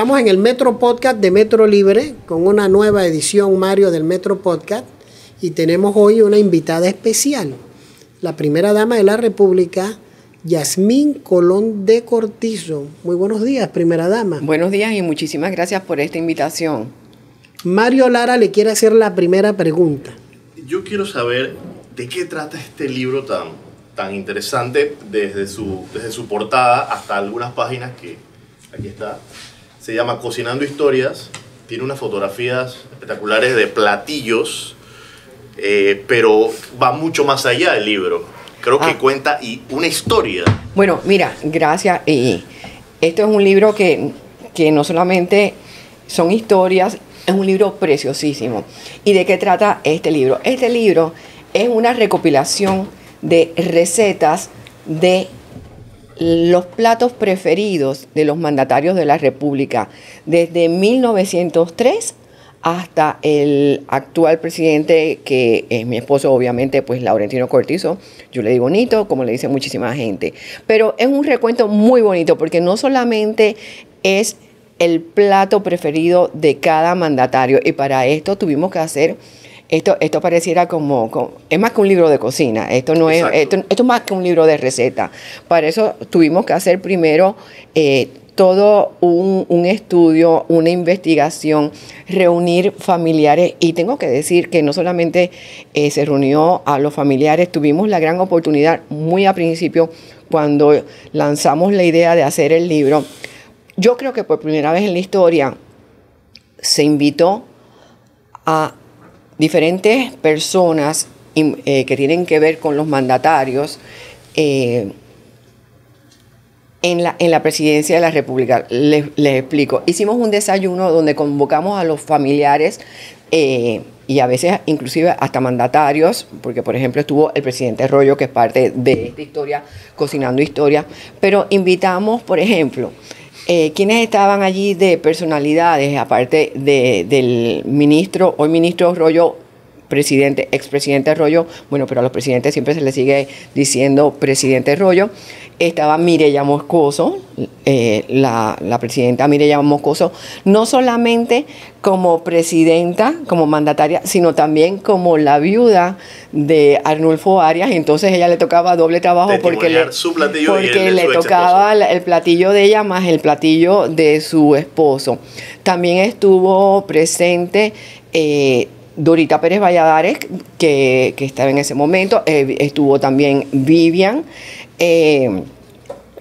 Estamos en el Metro Podcast de Metro Libre con una nueva edición, Mario, del Metro Podcast. Y tenemos hoy una invitada especial, la primera dama de la República, Yasmín Colón de Cortizo. Muy buenos días, primera dama. Buenos días y muchísimas gracias por esta invitación. Mario Lara le quiere hacer la primera pregunta. Yo quiero saber de qué trata este libro tan, tan interesante, desde su, desde su portada hasta algunas páginas que aquí está se llama Cocinando Historias, tiene unas fotografías espectaculares de platillos, eh, pero va mucho más allá del libro. Creo que ah. cuenta una historia. Bueno, mira, gracias. Y esto es un libro que, que no solamente son historias, es un libro preciosísimo. ¿Y de qué trata este libro? Este libro es una recopilación de recetas de los platos preferidos de los mandatarios de la República desde 1903 hasta el actual presidente, que es mi esposo, obviamente, pues Laurentino Cortizo. Yo le digo bonito, como le dice muchísima gente. Pero es un recuento muy bonito, porque no solamente es el plato preferido de cada mandatario, y para esto tuvimos que hacer esto, pareciera como, es más que un libro de cocina, esto no es, esto, más que un libro de receta. Para eso tuvimos que hacer primero eh, todo un, estudio, una investigación, reunir familiares. Y tengo que decir que no solamente eh, se reunió a los familiares, tuvimos la gran oportunidad muy a principio cuando lanzamos la idea de hacer el libro. Yo creo que por primera vez en la historia se invitó a diferentes personas eh, que tienen que ver con los mandatarios eh, en, la, en, la, presidencia de la República. Les, explico. Hicimos un desayuno donde convocamos a los familiares eh, y a veces inclusive hasta mandatarios, porque por ejemplo estuvo el presidente Rollo, que es parte de esta historia, Cocinando Historia, pero invitamos, por ejemplo, quienes estaban allí de personalidades, aparte del ministro, hoy ministro Rollo presidente, expresidente Arroyo, bueno, pero a los presidentes siempre se les sigue diciendo presidente Arroyo. Estaba Mireya Moscoso, eh, la, presidenta Mireya Moscoso, no solamente como presidenta, como mandataria, sino también como la viuda de Arnulfo Arias. Entonces ella le tocaba doble trabajo porque le, le tocaba el platillo de ella más el platillo de su esposo. También estuvo presente. Eh, Dorita Pérez Valladares, que, estaba en ese momento, eh, estuvo también Vivian, eh,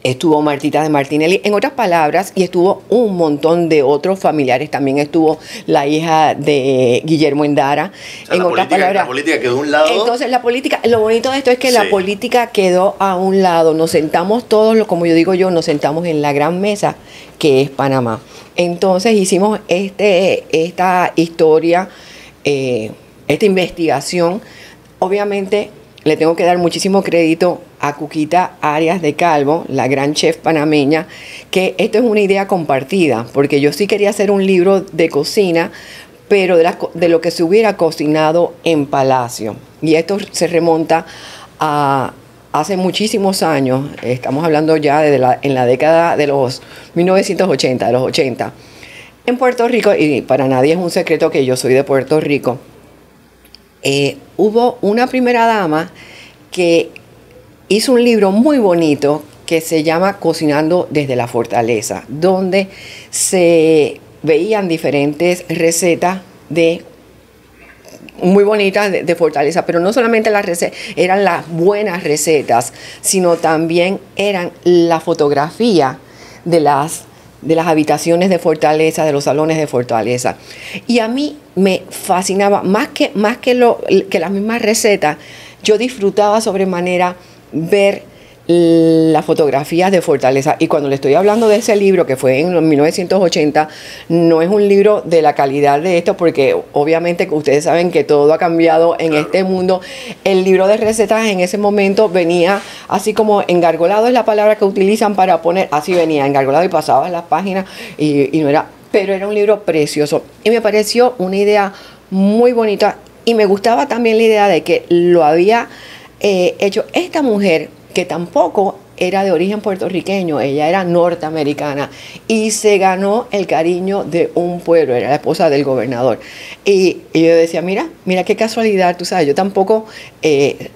estuvo Martita de Martinelli, en otras palabras, y estuvo un montón de otros familiares, también estuvo la hija de Guillermo Endara. en otras palabras, Entonces, la política, lo bonito de esto es que la política quedó a un lado. Nos sentamos todos, como yo digo yo, nos sentamos en la gran mesa que es Panamá. Entonces hicimos este, esta historia eh, esta investigación. Obviamente le tengo que dar muchísimo crédito a Cuquita Arias de Calvo, la gran chef panameña, que esto es una idea compartida, porque yo sí quería hacer un libro de cocina, pero de, lo que se hubiera cocinado en Palacio. Y esto se remonta a hace muchísimos años, estamos hablando ya en la década de los 1980, de los 80 en Puerto Rico, y para nadie es un secreto que yo soy de Puerto Rico, eh, hubo una primera dama que hizo un libro muy bonito que se llama Cocinando desde la Fortaleza, donde se veían diferentes recetas de muy bonitas de, Fortaleza, pero no solamente las recetas, eran las buenas recetas, sino también eran la fotografía de las de las habitaciones de Fortaleza, de los salones de Fortaleza. Y a mí me fascinaba, más que, más que, lo, que las mismas recetas, yo disfrutaba sobremanera ver las fotografías de Fortaleza. Y cuando le estoy hablando de ese libro, que fue en 1980, no es un libro de la calidad de esto, porque obviamente ustedes saben que todo ha cambiado en este mundo. El libro de recetas en ese momento venía así como engargolado, es la palabra que utilizan para poner, así venía engargolado y pasaba las páginas y, no era, pero era un libro precioso. Y me pareció una idea muy bonita y me gustaba también la idea de que lo había eh, hecho esta mujer que tampoco era de origen puertorriqueño, ella era norteamericana y se ganó el cariño de un pueblo, era la esposa del gobernador. Y, yo decía, mira, mira qué casualidad, tú sabes, yo tampoco eh,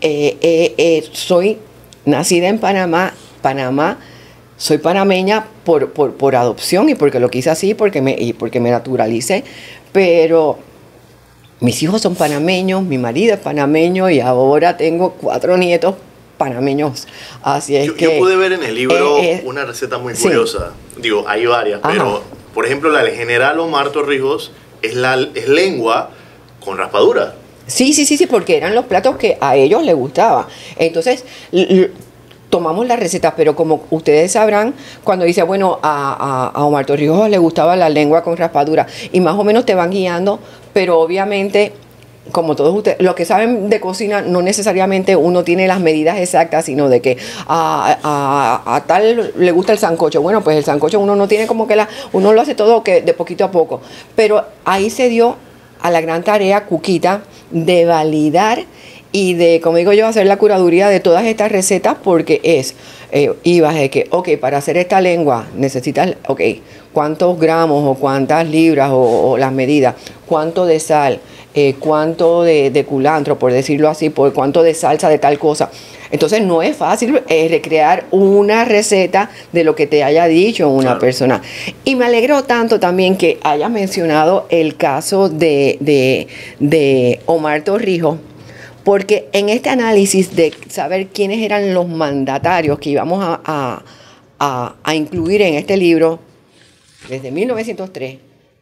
eh, eh, soy nacida en Panamá, Panamá, soy panameña por, por, adopción y porque lo quise así, porque me, y porque me naturalicé, pero mis hijos son panameños, mi marido es panameño y ahora tengo cuatro nietos panameños. Así es yo, que, pude ver en el libro eh, eh, una receta muy curiosa. Digo, hay varias, pero por ejemplo la del general Omar Torrijos es, la, lengua con raspadura. Sí, sí, sí, sí, porque eran los platos que a ellos les gustaba. Entonces, tomamos la receta, pero como ustedes sabrán, cuando dice, bueno, a, a, a Omar Torrijos le gustaba la lengua con raspadura, y más o menos te van guiando, pero obviamente como todos ustedes, los que saben de cocina, no necesariamente uno tiene las medidas exactas, sino de que a, tal le gusta el sancocho. Bueno, pues el sancocho uno no tiene como que la, uno lo hace todo que de poquito a poco. Pero ahí se dio a la gran tarea Cuquita de validar y de, como digo yo, hacer la curaduría de todas estas recetas porque es, eh, ibas de que, ok, para hacer esta lengua necesitas, ok, cuántos gramos o cuántas libras o las medidas, cuánto de sal, eh, cuánto de, culantro, por decirlo así, por cuánto de salsa de tal cosa. Entonces no es fácil eh, recrear una receta de lo que te haya dicho una persona. Y me alegro tanto también que hayas mencionado el caso de, Omar Torrijos porque en este análisis de saber quiénes eran los mandatarios que íbamos a, incluir en este libro, desde 1903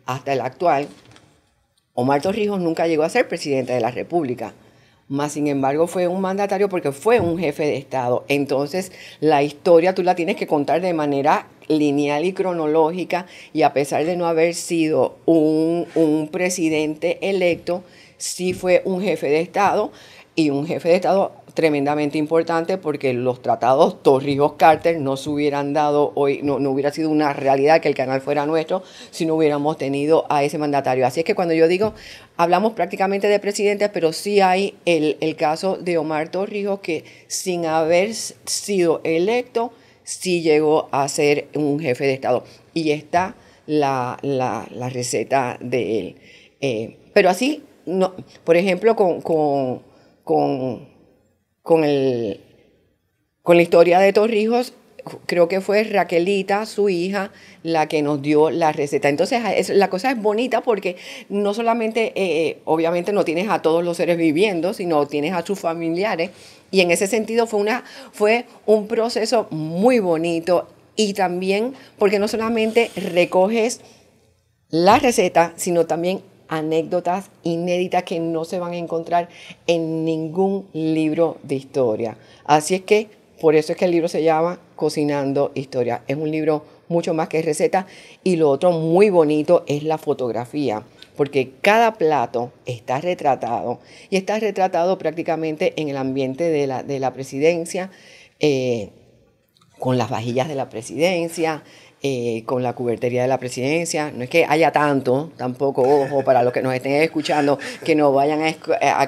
hasta el actual, Omar Torrijos nunca llegó a ser presidente de la República, Más sin embargo fue un mandatario porque fue un jefe de Estado. Entonces la historia tú la tienes que contar de manera lineal y cronológica y a pesar de no haber sido un, un presidente electo, sí fue un jefe de Estado y un jefe de Estado tremendamente importante porque los tratados Torrijos-Carter no se hubieran dado hoy, no, hubiera sido una realidad que el canal fuera nuestro si no hubiéramos tenido a ese mandatario. Así es que cuando yo digo, hablamos prácticamente de presidentes, pero sí hay el, caso de Omar Torrijos que sin haber sido electo, sí llegó a ser un jefe de Estado. Y está la, receta de él. Eh, pero así, no, por ejemplo, con con, con la historia de Torrijos, creo que fue Raquelita, su hija, la que nos dio la receta. Entonces, la cosa es bonita porque no solamente, eh, eh, obviamente, no tienes a todos los seres viviendo, sino tienes a sus familiares. Y en ese sentido fue, una, fue un proceso muy bonito y también porque no solamente recoges la receta, sino también anécdotas inéditas que no se van a encontrar en ningún libro de historia. Así es que por eso es que el libro se llama Cocinando Historia. Es un libro mucho más que receta y lo otro muy bonito es la fotografía, porque cada plato está retratado y está retratado prácticamente en el ambiente de la, presidencia. Eh, con las vajillas de la presidencia, eh, con la cubertería de la presidencia. No es que haya tanto, tampoco, ojo, para los que nos estén escuchando, que no vayan a, eh,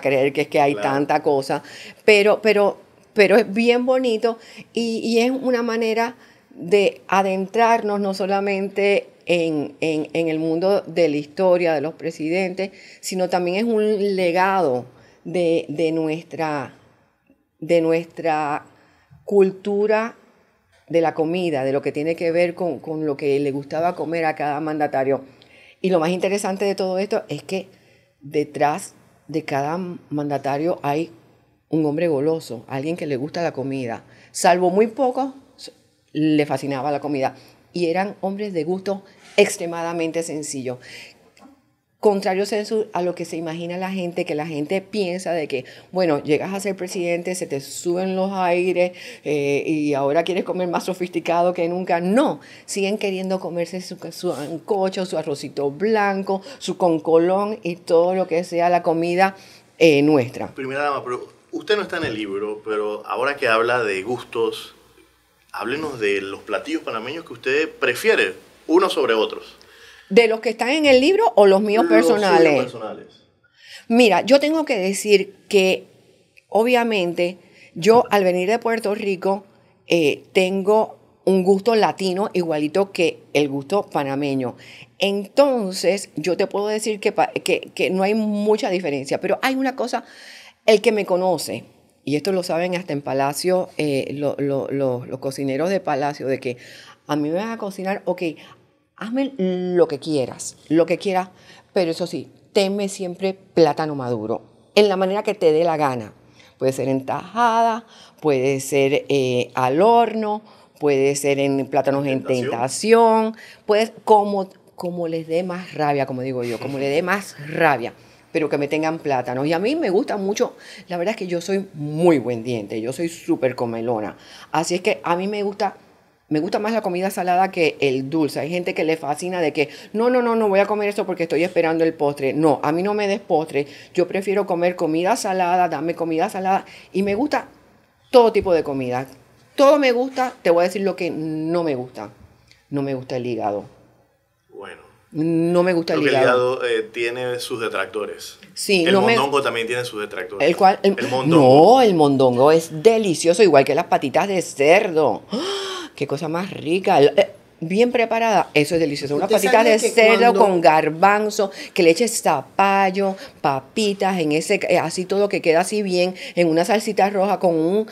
creer que es que hay tanta cosa, pero, pero, pero es bien bonito y, es una manera de adentrarnos no solamente en, el mundo de la historia de los presidentes, sino también es un legado de, nuestra, de nuestra cultura de la comida, de lo que tiene que ver con, lo que le gustaba comer a cada mandatario. Y lo más interesante de todo esto es que detrás de cada mandatario hay un hombre goloso, alguien que le gusta la comida. Salvo muy pocos, le fascinaba la comida. Y eran hombres de gusto extremadamente sencillo Contrario a lo que se imagina la gente, que la gente piensa de que, bueno, llegas a ser presidente, se te suben los aires eh, y ahora quieres comer más sofisticado que nunca. No, siguen queriendo comerse su, su ancocho, su arrocito blanco, su concolón y todo lo que sea la comida eh, nuestra. Primera dama, pero usted no está en el libro, pero ahora que habla de gustos, háblenos de los platillos panameños que usted prefiere unos sobre otros. ¿De los que están en el libro o los míos los personales? personales? Mira, yo tengo que decir que obviamente yo al venir de Puerto Rico eh, tengo un gusto latino igualito que el gusto panameño. Entonces, yo te puedo decir que, que, no hay mucha diferencia, pero hay una cosa, el que me conoce, y esto lo saben hasta en Palacio, eh, los cocineros de Palacio, de que a mí me van a cocinar, ok, hazme lo que quieras, lo que quieras, pero eso sí, teme siempre plátano maduro, en la manera que te dé la gana. Puede ser en tajada, puede ser eh, al horno, puede ser en plátanos en tentación, puedes, como, como les dé más rabia, como digo yo, como le dé más rabia pero que me tengan plátanos. Y a mí me gusta mucho, la verdad es que yo soy muy buen diente, yo soy súper comelona. Así es que a mí me gusta me gusta más la comida salada que el dulce. Hay gente que le fascina de que, no, no, no, no voy a comer esto porque estoy esperando el postre. No, a mí no me des postre. Yo prefiero comer comida salada, dame comida salada. Y me gusta todo tipo de comida. Todo me gusta, te voy a decir lo que no me gusta. No me gusta el hígado. Bueno. No me gusta el hígado. el hígado eh, tiene sus detractores. Sí, el mondongo también tiene sus detractores. ¿El cual? mondongo. No, el mondongo es delicioso, igual que las patitas de cerdo. ¡Ah! qué cosa más rica. Eh, bien preparada, eso es delicioso. Una patita de cerdo con garbanzo, que le eches zapallo, papitas, en ese, eh, así todo que queda así bien, en una salsita roja con un,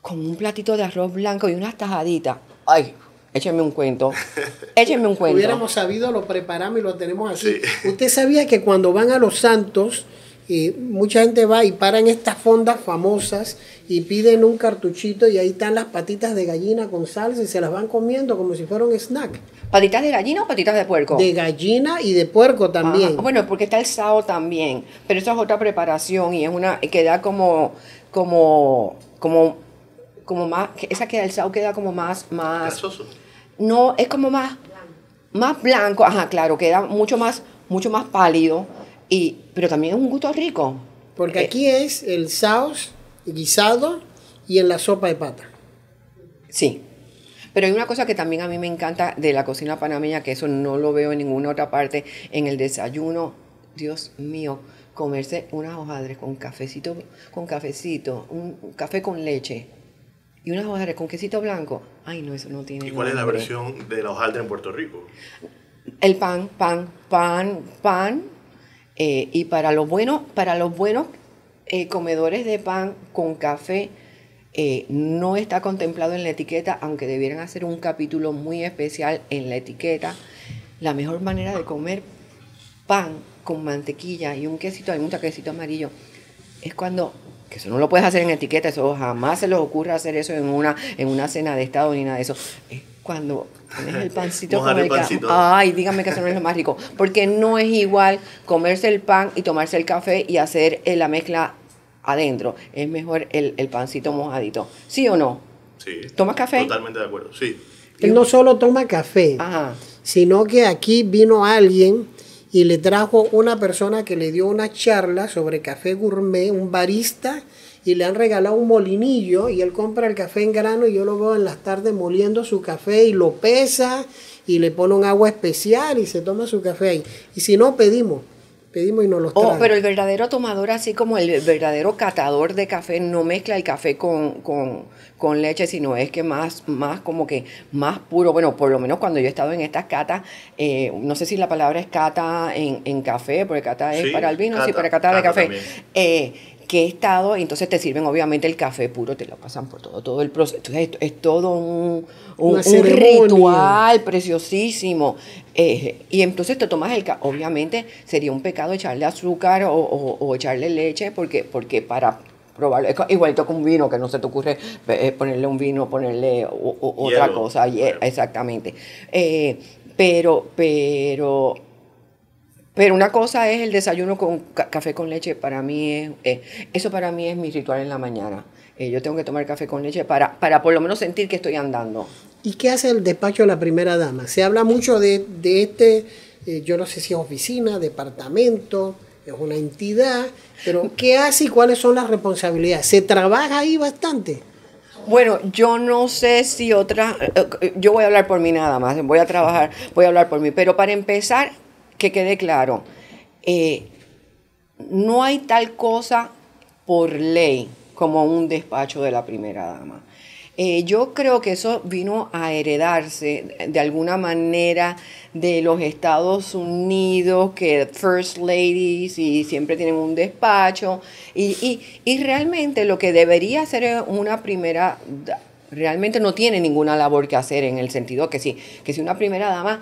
con un platito de arroz blanco y unas tajaditas. Ay, Échenme un cuento. Échenme un cuento. Hubiéramos sabido, lo preparamos y lo tenemos así. Usted sabía que cuando van a los santos, y mucha gente va y para en estas fondas famosas y piden un cartuchito y ahí están las patitas de gallina con salsa y se las van comiendo como si fuera un snack. ¿Patitas de gallina o patitas de puerco? De gallina y de puerco también. Ah, bueno, porque está el sao también, pero eso es otra preparación y es una que da como, como, como, como más, esa que da el sao queda como más, más. No, es como más, más blanco, ajá, claro, queda mucho más, mucho más pálido y pero también es un gusto rico. Porque eh, aquí es el sauce guisado y en la sopa de pata. Sí. Pero hay una cosa que también a mí me encanta de la cocina panameña, que eso no lo veo en ninguna otra parte, en el desayuno, Dios mío, comerse unas hojaldres con cafecito, con cafecito, un café con leche y unas hojaldres con quesito blanco. Ay, no, eso no tiene. ¿Y cuál es la versión de la hojaldre en Puerto Rico? El pan, pan, pan, pan, eh, y para los buenos, para los buenos eh, comedores de pan con café, eh, no está contemplado en la etiqueta, aunque debieran hacer un capítulo muy especial en la etiqueta. La mejor manera de comer pan con mantequilla y un quesito, algún quesito amarillo, es cuando, que eso no lo puedes hacer en etiqueta, eso jamás se les ocurre hacer eso en una, en una cena de estado ni nada de eso cuando el pancito con el, Ay, dígame que eso no es lo más rico. Porque no es igual comerse el pan y tomarse el café y hacer eh, la mezcla adentro. Es mejor el, pancito mojadito. ¿Sí o no? Sí. ¿Tomas café? Totalmente de acuerdo, sí. Él no solo toma café, sino que aquí vino alguien y le trajo una persona que le dio una charla sobre café gourmet, un barista y le han regalado un molinillo y él compra el café en grano y yo lo veo en las tardes moliendo su café y lo pesa y le pone un agua especial y se toma su café ahí. Y si no, pedimos. Pedimos y no lo Oh, pero el verdadero tomador, así como el verdadero catador de café, no mezcla el café con, leche, sino es que más, más como que más puro. Bueno, por lo menos cuando yo he estado en estas catas, eh, no sé si la palabra es cata en, café, porque cata es para el vino, sí, para cata, de café qué estado, entonces te sirven obviamente el café puro, te lo pasan por todo, todo el proceso. Entonces es, todo un, ritual preciosísimo. Eh, y entonces te tomas el café. Obviamente sería un pecado echarle azúcar o, echarle leche, porque, porque para probarlo, Igual igualito con un vino, que no se te ocurre eh, eh, ponerle un vino, ponerle otra cosa, exactamente. pero, pero pero una cosa es el desayuno con café con leche, para mí es, eh, eso para mí es mi ritual en la mañana. Eh, yo tengo que tomar café con leche para, para por lo menos sentir que estoy andando. ¿Y qué hace el despacho de la primera dama? Se habla mucho de, este, eh, yo no sé si es oficina, departamento, es una entidad, pero ¿qué hace y cuáles son las responsabilidades? ¿Se trabaja ahí bastante? Bueno, yo no sé si otra... yo voy a hablar por mí nada más, voy a trabajar, voy a hablar por mí, pero para empezar, que quede claro, eh, no hay tal cosa por ley como un despacho de la primera dama. Eh, yo creo que eso vino a heredarse de alguna manera de los Estados Unidos, que First Ladies y siempre tienen un despacho. Y, realmente lo que debería ser una primera, realmente no tiene ninguna labor que hacer en el sentido que sí que si una primera dama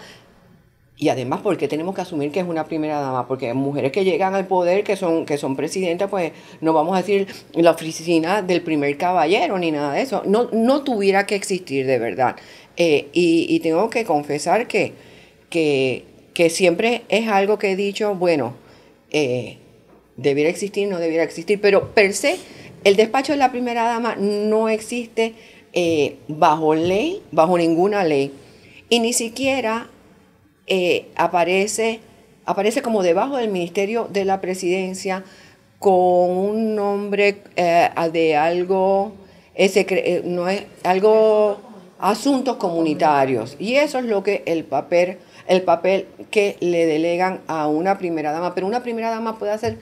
y además, porque tenemos que asumir que es una primera dama? Porque mujeres que llegan al poder, que son, que son presidentas, pues no vamos a decir la oficina del primer caballero ni nada de eso. No, no tuviera que existir de verdad. Eh, y, tengo que confesar que, que, siempre es algo que he dicho, bueno, eh, debiera existir, no debiera existir, pero per se, el despacho de la primera dama no existe eh, bajo ley, bajo ninguna ley. Y ni siquiera eh, aparece, aparece como debajo del Ministerio de la Presidencia con un nombre eh, de algo, ese, eh, no es, algo asuntos comunitarios. Y eso es lo que el papel, el papel que le delegan a una primera dama. Pero una primera dama puede hacer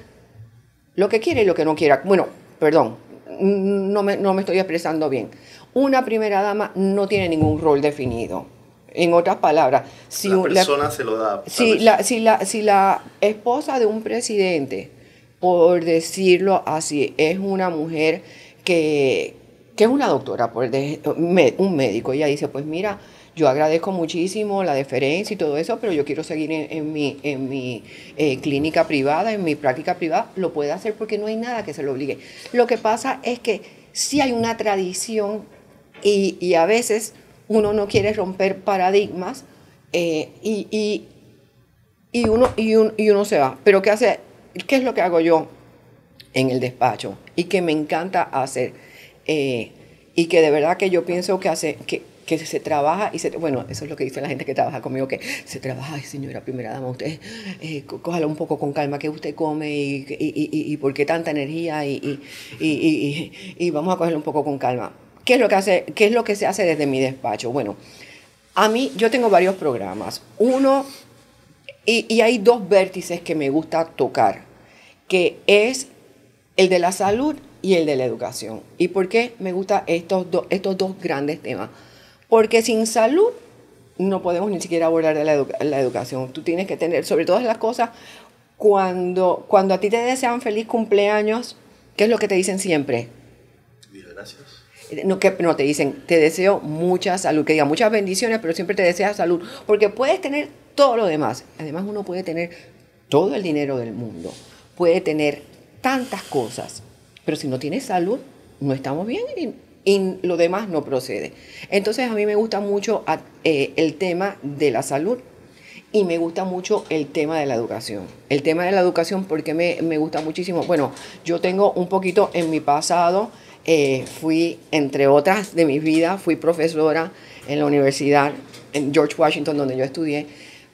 lo que quiere y lo que no quiera. Bueno, perdón, no me, no me estoy expresando bien. Una primera dama no tiene ningún rol definido. En otras palabras, si la persona se lo da. Si la, si la, esposa de un presidente, por decirlo así, es una mujer que, que es una doctora, un médico, ella dice, pues mira, yo agradezco muchísimo la deferencia y todo eso, pero yo quiero seguir en, mi, en mi eh, clínica privada, en mi práctica privada, lo puede hacer porque no hay nada que se lo obligue. Lo que pasa es que sí hay una tradición y a veces uno no quiere romper paradigmas eh, y, y, uno, y, y uno se va. Pero ¿qué, hace? ¿qué es lo que hago yo en el despacho y que me encanta hacer? Eh, y que de verdad que yo pienso que hace... Que, se trabaja y Bueno, eso es lo que dice la gente que trabaja conmigo, que se trabaja, ay señora primera dama, usted eh, un poco con calma, que usted come y, por qué tanta energía y, y vamos a cogerlo un poco con calma. ¿Qué es lo que, hace, qué es lo que se hace desde mi despacho? Bueno, a mí yo tengo varios programas. Uno, y, hay dos vértices que me gusta tocar, que es el de la salud y el de la educación. ¿Y por qué me gustan estos, estos dos grandes temas? Porque sin salud no podemos ni siquiera abordar la, la, educación. Tú tienes que tener, sobre todas las cosas, cuando, cuando a ti te desean feliz cumpleaños, ¿qué es lo que te dicen siempre? Muchas gracias no, que, no te dicen, te deseo mucha salud, que diga muchas bendiciones, pero siempre te desea salud, porque puedes tener todo lo demás. Además, uno puede tener todo el dinero del mundo, puede tener tantas cosas, pero si no tienes salud, no estamos bien y, lo demás no procede. Entonces, a mí me gusta mucho eh, el tema de la salud y me gusta mucho el tema de la educación. El tema de la educación, porque me, me gusta muchísimo? Bueno, yo tengo un poquito en mi pasado. Eh, fui, entre otras de mis vidas, fui profesora en la universidad, en George Washington, donde yo estudié,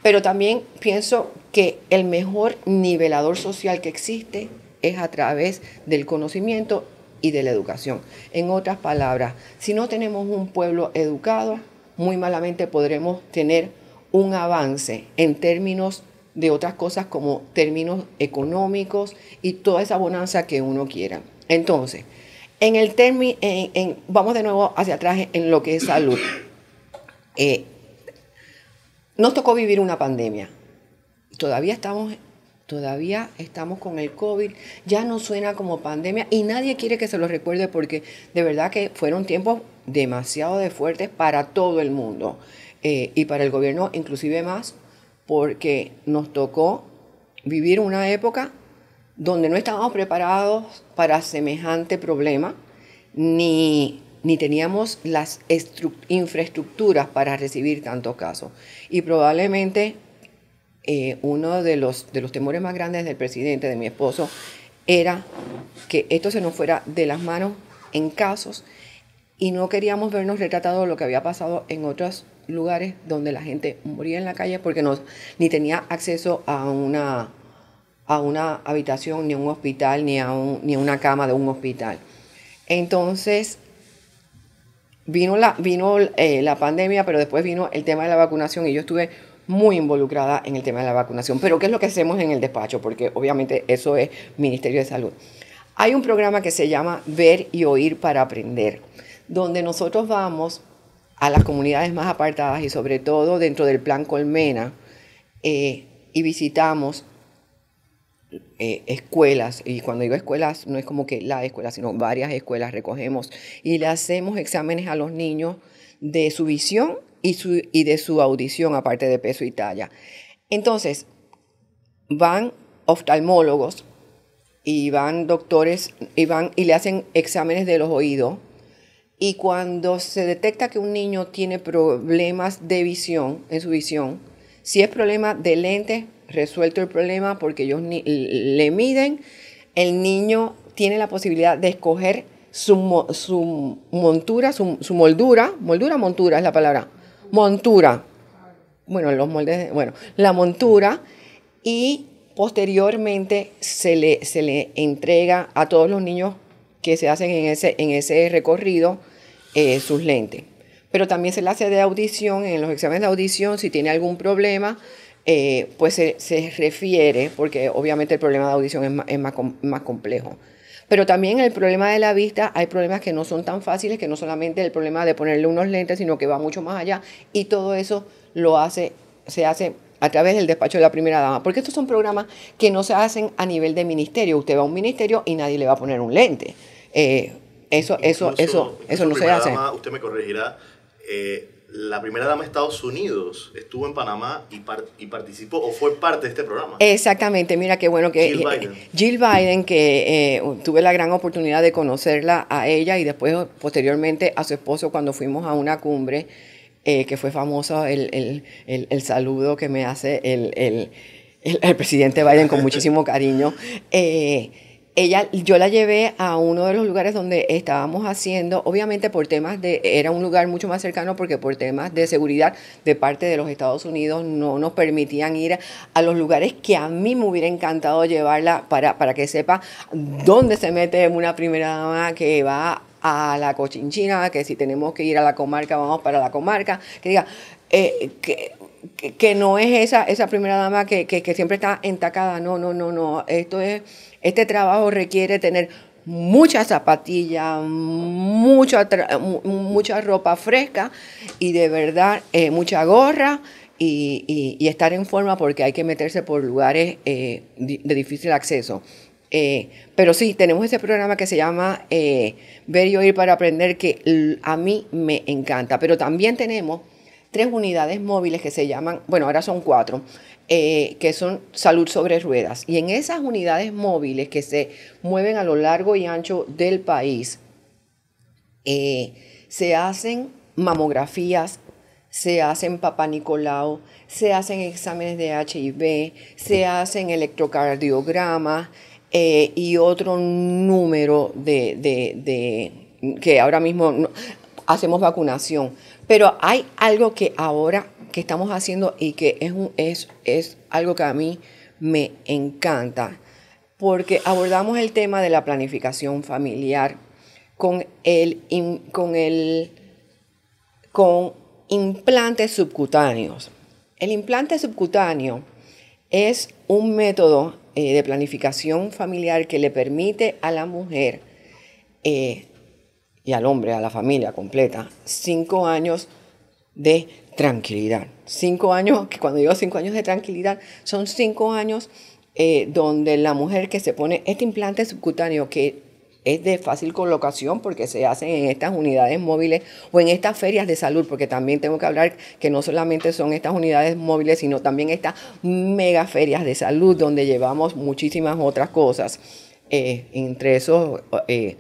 pero también pienso que el mejor nivelador social que existe es a través del conocimiento y de la educación. En otras palabras, si no tenemos un pueblo educado, muy malamente podremos tener un avance en términos de otras cosas como términos económicos y toda esa bonanza que uno quiera. Entonces, en el término, vamos de nuevo hacia atrás en lo que es salud. Eh, nos tocó vivir una pandemia. Todavía estamos, todavía estamos con el COVID. Ya no suena como pandemia y nadie quiere que se lo recuerde porque de verdad que fueron tiempos demasiado de fuertes para todo el mundo eh, y para el gobierno inclusive más porque nos tocó vivir una época donde no estábamos preparados para semejante problema, ni, ni teníamos las infraestructuras para recibir tantos casos. Y probablemente eh, uno de los, de los temores más grandes del presidente, de mi esposo, era que esto se nos fuera de las manos en casos y no queríamos vernos retratados lo que había pasado en otros lugares donde la gente moría en la calle porque no, ni tenía acceso a una a una habitación, ni a un hospital, ni a, ni una cama de un hospital. Entonces, vino, la, vino eh, la pandemia, pero después vino el tema de la vacunación y yo estuve muy involucrada en el tema de la vacunación. Pero ¿qué es lo que hacemos en el despacho? Porque obviamente eso es Ministerio de Salud. Hay un programa que se llama Ver y Oír para Aprender, donde nosotros vamos a las comunidades más apartadas y sobre todo dentro del Plan Colmena eh, y visitamos eh, escuelas, y cuando digo escuelas no es como que la escuela, sino varias escuelas recogemos y le hacemos exámenes a los niños de su visión y, y de su audición, aparte de peso y talla. Entonces, van oftalmólogos y van doctores y, van, y le hacen exámenes de los oídos. Y cuando se detecta que un niño tiene problemas de visión, en su visión, si es problema de lentes, resuelto el problema porque ellos le miden, el niño tiene la posibilidad de escoger su, montura, su, moldura, moldura, montura es la palabra, montura, bueno, los moldes, bueno, la montura y posteriormente se le, se le entrega a todos los niños que se hacen en ese, en ese recorrido eh, sus lentes. Pero también se le hace de audición, en los exámenes de audición, si tiene algún problema, eh, pues se, refiere, porque obviamente el problema de audición es, más, complejo. Pero también el problema de la vista, hay problemas que no son tan fáciles, que no solamente el problema de ponerle unos lentes, sino que va mucho más allá. Y todo eso lo hace, se hace a través del despacho de la primera dama. Porque estos son programas que no se hacen a nivel de ministerio. Usted va a un ministerio y nadie le va a poner un lente. Eh, eso, eso, eso, eso, no se hace. usted me corregirá. Eh, la primera dama de Estados Unidos estuvo en Panamá y, y, participó o fue parte de este programa. Exactamente, mira qué bueno que Jill eh, Biden, que eh, tuve la gran oportunidad de conocerla a ella y después posteriormente a su esposo cuando fuimos a una cumbre, eh, que fue famoso el, saludo que me hace el, presidente Biden con muchísimo cariño ella, yo la llevé a uno de los lugares donde estábamos haciendo, obviamente por temas de, era un lugar mucho más cercano porque por temas de seguridad de parte de los Estados Unidos no nos permitían ir a los lugares que a mí me hubiera encantado llevarla para, para que sepa dónde se mete una primera dama que va a la cochinchina, que si tenemos que ir a la comarca, vamos para la comarca, que diga, eh, que que, no es esa, esa primera dama que, siempre está entacada. No, no, no, no. Esto es, este trabajo requiere tener mucha zapatillas, mucha, ropa fresca y de verdad eh, mucha gorra. Y, estar en forma porque hay que meterse por lugares eh, de difícil acceso. Eh, pero sí, tenemos ese programa que se llama Ver y Oír para Aprender que a mí me encanta, pero también tenemos tres unidades móviles que se llaman, bueno, ahora son cuatro, eh, que son salud sobre ruedas. Y en esas unidades móviles que se mueven a lo largo y ancho del país, eh, se hacen mamografías, se hacen papá se hacen exámenes de HIV, se hacen electrocardiogramas eh, y otro número de, que ahora mismo hacemos vacunación. Pero hay algo que ahora que estamos haciendo y que es, es, es algo que a mí me encanta, porque abordamos el tema de la planificación familiar con el, con el con implantes subcutáneos. El implante subcutáneo es un método eh, de planificación familiar que le permite a la mujer eh, y al hombre, a la familia completa, cinco años de tranquilidad. Cinco años, que cuando digo cinco años de tranquilidad, son cinco años eh, donde la mujer que se pone este implante subcutáneo, que es de fácil colocación porque se hacen en estas unidades móviles o en estas ferias de salud, porque también tengo que hablar que no solamente son estas unidades móviles, sino también estas mega ferias de salud donde llevamos muchísimas otras cosas. Eh, entre esos... Eh,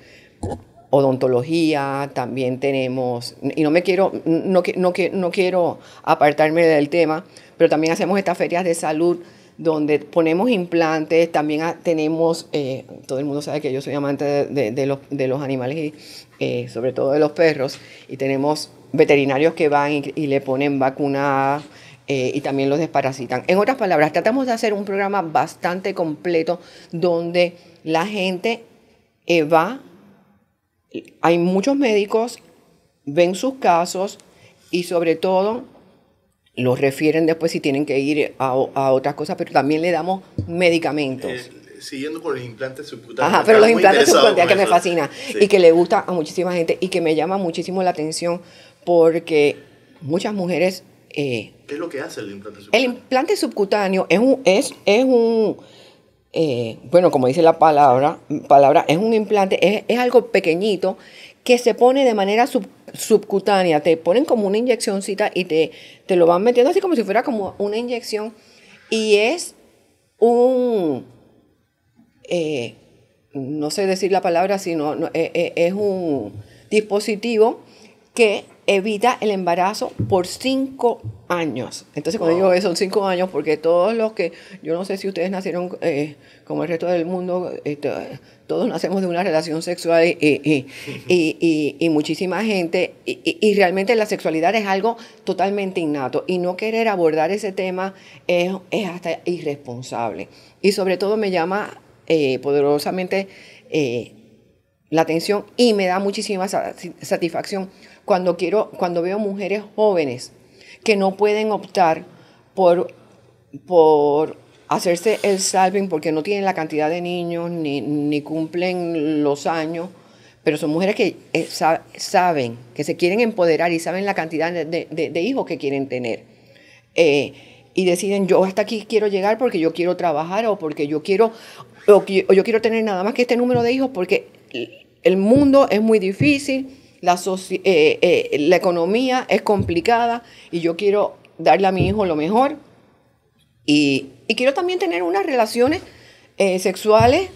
odontología, también tenemos, y no me quiero, no, no, no quiero apartarme del tema, pero también hacemos estas ferias de salud donde ponemos implantes, también tenemos, eh, todo el mundo sabe que yo soy amante de, los, de los, animales y eh, sobre todo de los perros, y tenemos veterinarios que van y, le ponen vacuna eh, y también los desparasitan. En otras palabras, tratamos de hacer un programa bastante completo donde la gente va hay muchos médicos, ven sus casos y sobre todo los refieren después si tienen que ir a, a otras cosas, pero también le damos medicamentos. Eh, siguiendo con los implantes subcutáneos. Ajá, pero los implantes subcutáneos que me fascina y que le gusta a muchísima gente y que me llama muchísimo la atención porque muchas mujeres... Eh, ¿Qué es lo que hace el implante subcutáneo? El implante subcutáneo es un, es, es un eh, bueno, como dice la palabra, palabra es un implante, es, algo pequeñito que se pone de manera subcutánea, te ponen como una inyeccióncita y te, te lo van metiendo así como si fuera como una inyección y es un, eh, no sé decir la palabra, sino eh, es un dispositivo que evita el embarazo por cinco años. Entonces, cuando digo eso, son cinco años, porque todos los que, yo no sé si ustedes nacieron eh, como el resto del mundo, este, todos nacemos de una relación sexual y, muchísima gente, y, realmente la sexualidad es algo totalmente innato, y no querer abordar ese tema es, hasta irresponsable. Y sobre todo me llama eh, poderosamente eh, la atención y me da muchísima satisfacción cuando, quiero, cuando veo mujeres jóvenes que no pueden optar por, por hacerse el salving porque no tienen la cantidad de niños ni, cumplen los años, pero son mujeres que eh, saben, que se quieren empoderar y saben la cantidad de, hijos que quieren tener. Eh, y deciden, yo hasta aquí quiero llegar porque yo quiero trabajar o porque yo quiero, o yo quiero tener nada más que este número de hijos porque el mundo es muy difícil la, eh, eh, la economía es complicada y yo quiero darle a mi hijo lo mejor. Y, quiero también tener unas relaciones eh, sexuales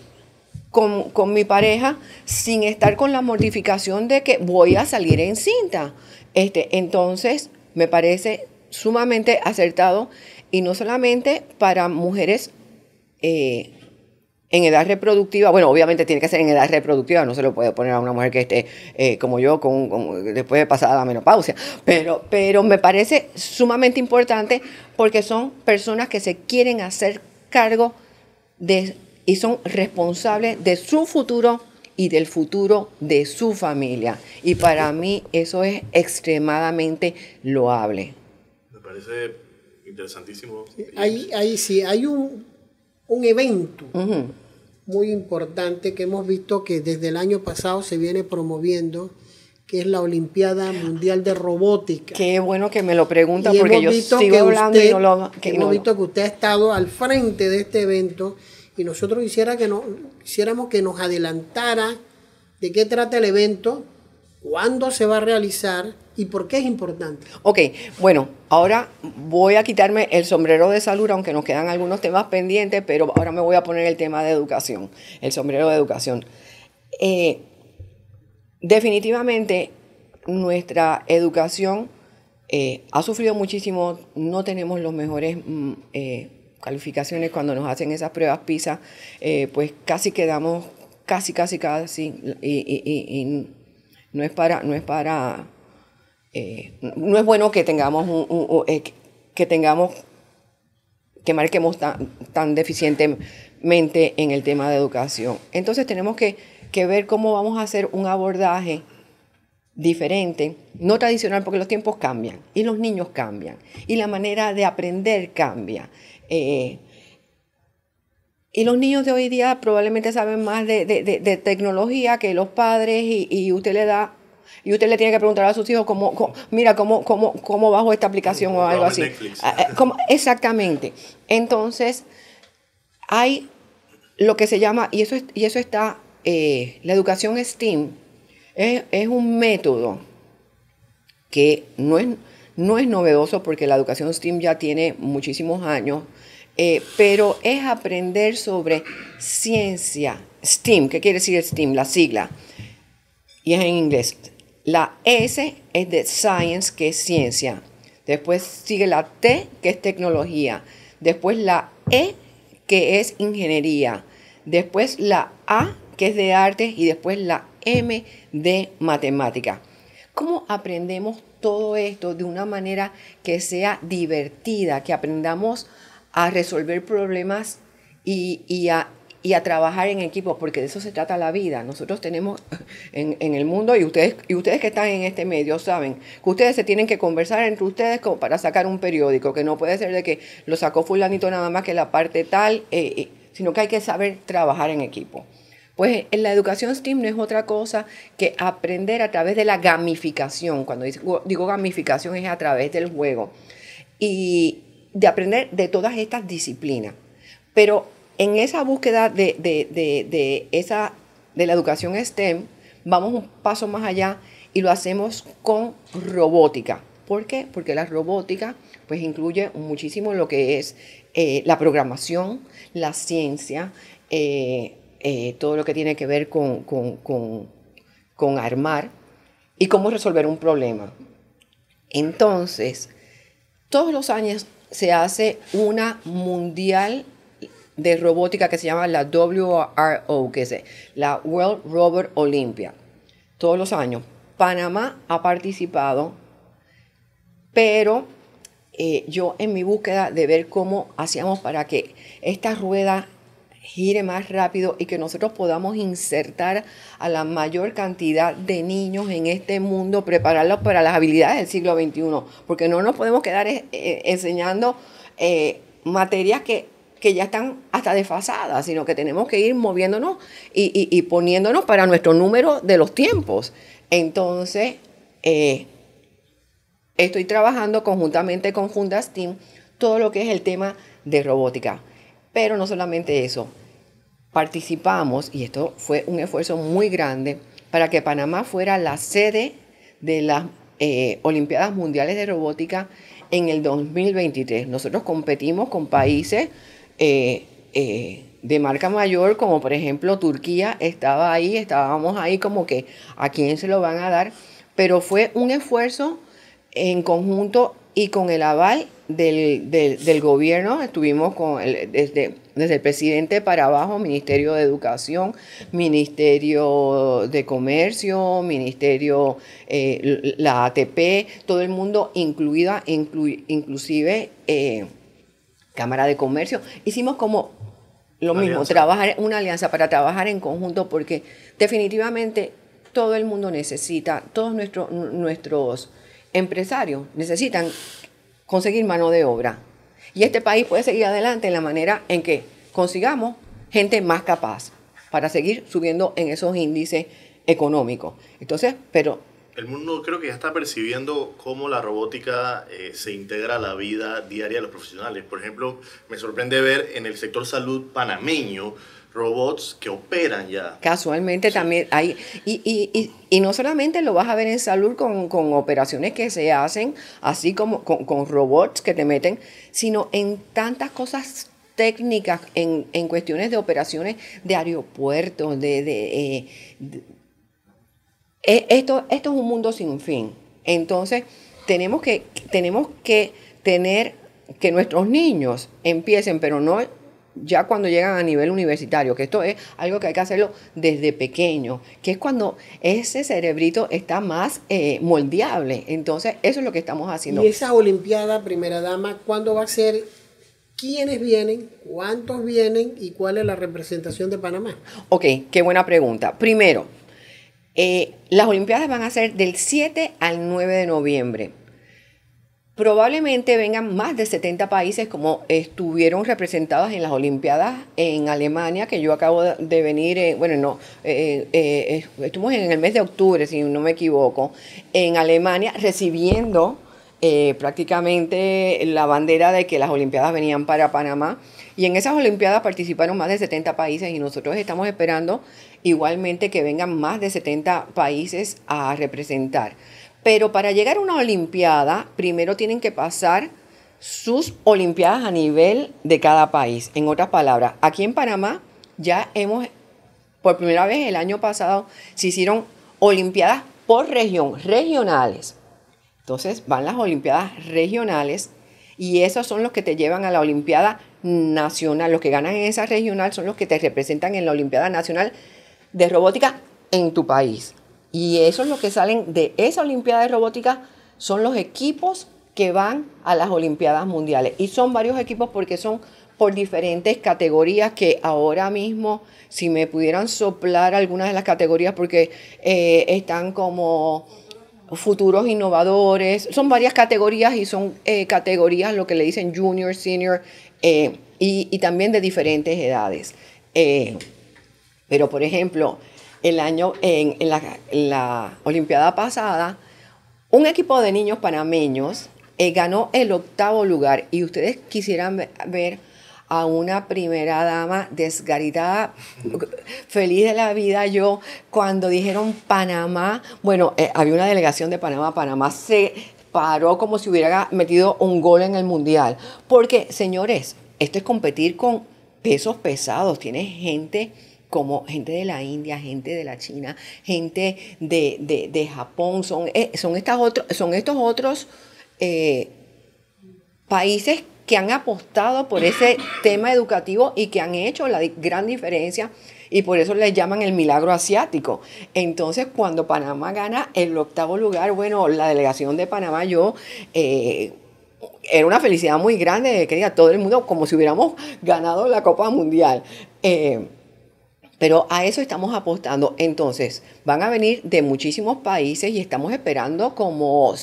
con, mi pareja sin estar con la mortificación de que voy a salir en cinta. Este, entonces, me parece sumamente acertado y no solamente para mujeres en edad reproductiva, bueno, obviamente tiene que ser en edad reproductiva, no se lo puede poner a una mujer que esté eh, como yo, con, después de pasada la menopausia, pero, pero me parece sumamente importante porque son personas que se quieren hacer cargo de, y son responsables de su futuro y del futuro de su familia. Y para mí eso es extremadamente loable. Me parece interesantísimo. Ahí, ahí sí, hay un, evento muy importante que hemos visto que desde el año pasado se viene promoviendo, que es la Olimpiada Mundial de Robótica. Qué bueno que me lo pregunta porque yo sigo hablando usted, y no lo... hemos visto que usted ha estado al frente de este evento y nosotros quisiera que no, quisiéramos que nos adelantara de qué trata el evento, cuándo se va a realizar y por qué es importante. Ok, bueno, ahora voy a quitarme el sombrero de salud, aunque nos quedan algunos temas pendientes, pero ahora me voy a poner el tema de educación, el sombrero de educación. Eh, definitivamente nuestra educación eh, ha sufrido muchísimo, no tenemos los mejores... Mm, eh, calificaciones cuando nos hacen esas pruebas PISA, pues casi quedamos casi, casi, casi, y, no es para, no es para eh, no es bueno que tengamos, eh, que tengamos que marquemos tan, tan, deficientemente en el tema de educación. Entonces tenemos que, ver cómo vamos a hacer un abordaje diferente, no tradicional, porque los tiempos cambian y los niños cambian y la manera de aprender cambia. Eh, y los niños de hoy día probablemente saben más de, tecnología que los padres y, y usted le da y usted le tiene que preguntar a sus hijos, cómo, mira, cómo, cómo, bajo esta aplicación o algo así. Eh, eh, ¿Cómo? Exactamente. Entonces, hay lo que se llama, y eso, y eso está, eh, la educación STEAM es, un método que no es, no es novedoso porque la educación STEAM ya tiene muchísimos años, pero es aprender sobre ciencia, STEAM, ¿qué quiere decir STEAM? La sigla, y es en inglés, la S es de science, que es ciencia. Después sigue la T, que es tecnología. Después la E, que es ingeniería. Después la A, que es de arte. Y después la M de matemática. ¿Cómo aprendemos todo esto de una manera que sea divertida? Que aprendamos a resolver problemas y, y a y a trabajar en equipo, porque de eso se trata la vida. Nosotros tenemos en, el mundo, y ustedes, y ustedes que están en este medio saben, que ustedes se tienen que conversar entre ustedes como para sacar un periódico, que no puede ser de que lo sacó fulanito nada más que la parte tal, eh, eh, sino que hay que saber trabajar en equipo. Pues en la educación STEAM no es otra cosa que aprender a través de la gamificación. Cuando digo gamificación es a través del juego. Y de aprender de todas estas disciplinas. Pero en esa búsqueda de, esa, de la educación STEM, vamos un paso más allá y lo hacemos con robótica. ¿Por qué? Porque la robótica pues incluye muchísimo lo que es eh, la programación, la ciencia, eh, eh, todo lo que tiene que ver con armar y cómo resolver un problema. Entonces, todos los años se hace una mundial de robótica que se llama la WRO, que es la World Robot Olympia. Todos los años. Panamá ha participado, pero eh, yo en mi búsqueda de ver cómo hacíamos para que esta rueda gire más rápido y que nosotros podamos insertar a la mayor cantidad de niños en este mundo, prepararlos para las habilidades del siglo XXI, porque no nos podemos quedar eh, eh, enseñando materias que que ya están hasta desfasadas, sino que tenemos que ir moviéndonos y, poniéndonos para nuestro número de los tiempos. Entonces, eh, estoy trabajando conjuntamente con Jundas Team todo lo que es el tema de robótica. Pero no solamente eso, participamos, y esto fue un esfuerzo muy grande, para que Panamá fuera la sede de las eh, Olimpiadas Mundiales de Robótica en el 2023. Nosotros competimos con países eh, eh, de marca mayor, como por ejemplo Turquía, estaba ahí, estábamos ahí como que a quién se lo van a dar, pero fue un esfuerzo en conjunto y con el aval del, gobierno, estuvimos con desde, desde el presidente para abajo, Ministerio de Educación, Ministerio de Comercio, Ministerio, de eh, la ATP, todo el mundo incluida, inclusive... Cámara de Comercio. Hicimos como lo mismo, trabajar una alianza para trabajar en conjunto porque definitivamente todo el mundo necesita, todos nuestros, nuestros empresarios necesitan conseguir mano de obra. Y este país puede seguir adelante en la manera en que consigamos gente más capaz para seguir subiendo en esos índices económicos. Entonces, pero el mundo creo que ya está percibiendo cómo la robótica eh, se integra a la vida diaria de los profesionales. Por ejemplo, me sorprende ver en el sector salud panameño robots que operan ya. Casualmente también hay, y, y, y, no solamente lo vas a ver en salud con, con operaciones que se hacen, así como con, con, robots que te meten, sino en tantas cosas técnicas, en, en cuestiones de operaciones de aeropuertos, de, de eh, e, esto, esto es un mundo sin fin. Entonces, tenemos que, tenemos que tener que nuestros niños empiecen, pero no ya cuando llegan a nivel universitario, que esto es algo que hay que hacerlo desde pequeño, que es cuando ese cerebrito está más eh, moldeable. Entonces, eso es lo que estamos haciendo. ¿Y esa Olimpiada, primera dama, cuándo va a ser? ¿Quiénes vienen? ¿Cuántos vienen? ¿Y cuál es la representación de Panamá? Ok, qué buena pregunta. Primero, eh, las Olimpiadas van a ser del 7 al 9 de noviembre. Probablemente vengan más de 70 países como estuvieron representados en las Olimpiadas en Alemania, que yo acabo de venir, bueno, no, eh, eh, estuvimos en el mes de octubre, si no me equivoco, en Alemania recibiendo prácticamente la bandera de que las Olimpiadas venían para Panamá. Y en esas Olimpiadas participaron más de 70 países y nosotros estamos esperando igualmente que vengan más de 70 países a representar. Pero para llegar a una Olimpiada, primero tienen que pasar sus Olimpiadas a nivel de cada país. En otras palabras, aquí en Panamá ya hemos, por primera vez el año pasado, se hicieron Olimpiadas por región, regionales. Entonces van las Olimpiadas regionales y esos son los que te llevan a la Olimpiada Nacional. Los que ganan en esa regional son los que te representan en la Olimpiada Nacional de robótica en tu país. Y eso es lo que salen de esa Olimpiada de Robótica, son los equipos que van a las Olimpiadas Mundiales. Y son varios equipos porque son por diferentes categorías que ahora mismo, si me pudieran soplar algunas de las categorías, porque eh, están como futuros innovadores, son varias categorías y son eh, categorías lo que le dicen junior, senior eh, y, también de diferentes edades. Pero, por ejemplo, el año, en, la, Olimpiada pasada, un equipo de niños panameños eh, ganó el octavo lugar y ustedes quisieran ver a una primera dama desgaritada, feliz de la vida yo, cuando dijeron Panamá, bueno, eh, había una delegación de Panamá, Panamá se paró como si hubiera metido un gol en el Mundial. Porque, señores, esto es competir con pesos pesados, tiene gente como gente de la India, gente de la China, gente de, Japón, son, eh, son, estos otros eh, países que han apostado por ese tema educativo y que han hecho la gran diferencia y por eso le llaman el milagro asiático. Entonces, cuando Panamá gana el octavo lugar, bueno, la delegación de Panamá, yo... Eh, era una felicidad muy grande, quería todo el mundo, como si hubiéramos ganado la Copa Mundial. Pero a eso estamos apostando. Entonces, van a venir de muchísimos países y estamos esperando como,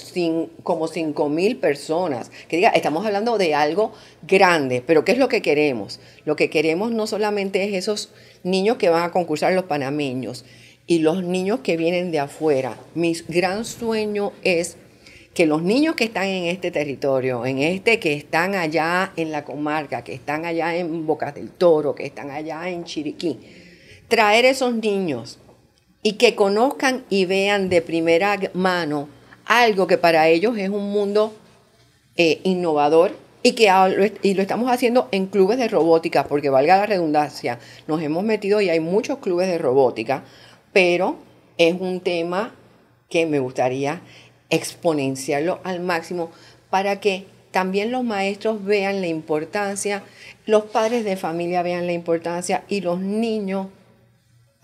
como 5 mil personas. Que diga, estamos hablando de algo grande, pero ¿qué es lo que queremos? Lo que queremos no solamente es esos niños que van a concursar los panameños y los niños que vienen de afuera. Mi gran sueño es que los niños que están en este territorio, en este, que están allá en la comarca, que están allá en Bocas del Toro, que están allá en Chiriquí, traer esos niños y que conozcan y vean de primera mano algo que para ellos es un mundo eh, innovador y que y lo estamos haciendo en clubes de robótica, porque valga la redundancia, nos hemos metido y hay muchos clubes de robótica, pero es un tema que me gustaría exponenciarlo al máximo para que también los maestros vean la importancia, los padres de familia vean la importancia y los niños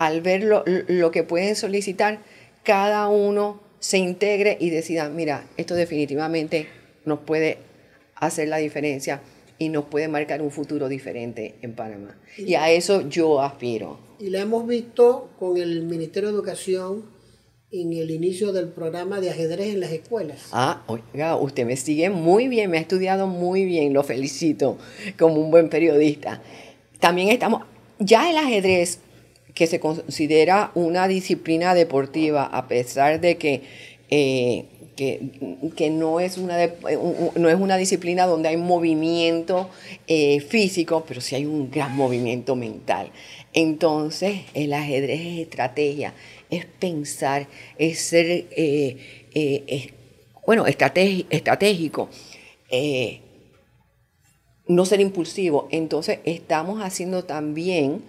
al ver lo, que pueden solicitar, cada uno se integre y decida, mira, esto definitivamente nos puede hacer la diferencia y nos puede marcar un futuro diferente en Panamá. Y, a eso yo aspiro. Y lo hemos visto con el Ministerio de Educación en el inicio del programa de ajedrez en las escuelas. Ah, oiga, usted me sigue muy bien, me ha estudiado muy bien, lo felicito como un buen periodista. También estamos, ya el ajedrez que se considera una disciplina deportiva, a pesar de que, eh, que, no, es una no es una disciplina donde hay movimiento eh, físico, pero sí hay un gran movimiento mental. Entonces, el ajedrez es estrategia, es pensar, es ser, eh, bueno, estratégico no ser impulsivo. Entonces estamos haciendo también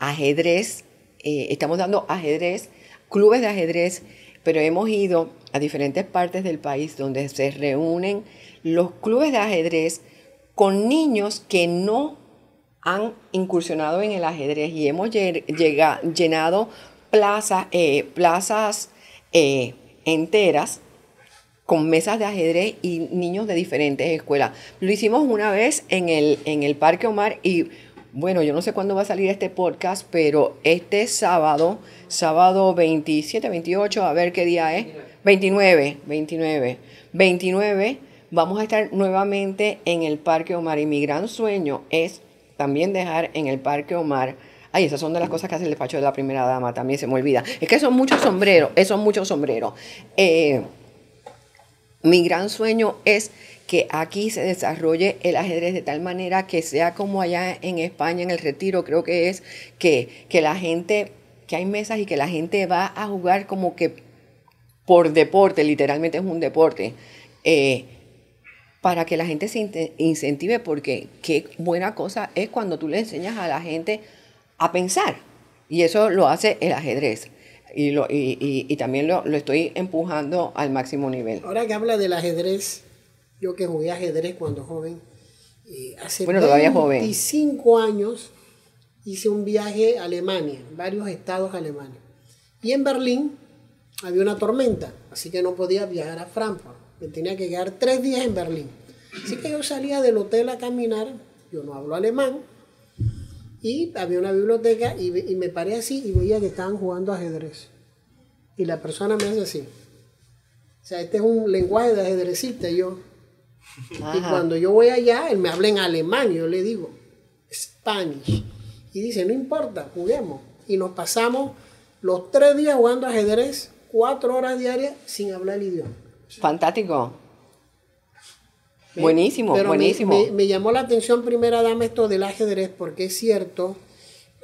ajedrez, eh, estamos dando ajedrez, clubes de ajedrez, pero hemos ido a diferentes partes del país donde se reúnen los clubes de ajedrez con niños que no han incursionado en el ajedrez y hemos llega, llenado eh, plazas eh, enteras con mesas de ajedrez y niños de diferentes escuelas. Lo hicimos una vez en el, en el Parque Omar y bueno, yo no sé cuándo va a salir este podcast, pero este sábado, sábado 27, 28, a ver qué día es. 29, 29. 29 vamos a estar nuevamente en el Parque Omar y mi gran sueño es también dejar en el Parque Omar. Ay, esas son de las cosas que hace el despacho de la primera dama, también se me olvida. Es que son muchos sombreros, son muchos sombreros. Eh, mi gran sueño es que aquí se desarrolle el ajedrez de tal manera que sea como allá en España, en el retiro, creo que es que, la gente, que hay mesas y que la gente va a jugar como que por deporte, literalmente es un deporte. Eh, para que la gente se incentive, porque qué buena cosa es cuando tú le enseñas a la gente a pensar. Y eso lo hace el ajedrez y, lo, y, y, también lo, lo, estoy empujando al máximo nivel. Ahora que habla del ajedrez, yo que jugué ajedrez cuando joven, eh, hace 25 años hice un viaje a Alemania, varios estados alemanes. Y en Berlín había una tormenta, así que no podía viajar a Frankfurt. Me tenía que quedar tres días en Berlín. Así que yo salía del hotel a caminar, yo no hablo alemán, y había una biblioteca y, me paré así y veía que estaban jugando ajedrez. Y la persona me hace así. O sea, este es un lenguaje de ajedrecista. yo, Y cuando yo voy allá, él me habla en alemán, yo le digo, Spanish. Y dice, no importa, juguemos. Y nos pasamos los tres días jugando ajedrez, cuatro horas diarias, sin hablar el idioma. Fantástico. Buenísimo, buenísimo. Me, llamó la atención, primera dama, esto del ajedrez, porque es cierto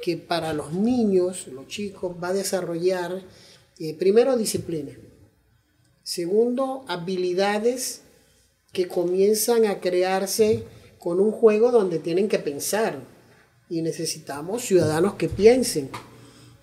que para los niños, los chicos, va a desarrollar, eh, primero, disciplina. Segundo, habilidades que comienzan a crearse con un juego donde tienen que pensar. Y necesitamos ciudadanos que piensen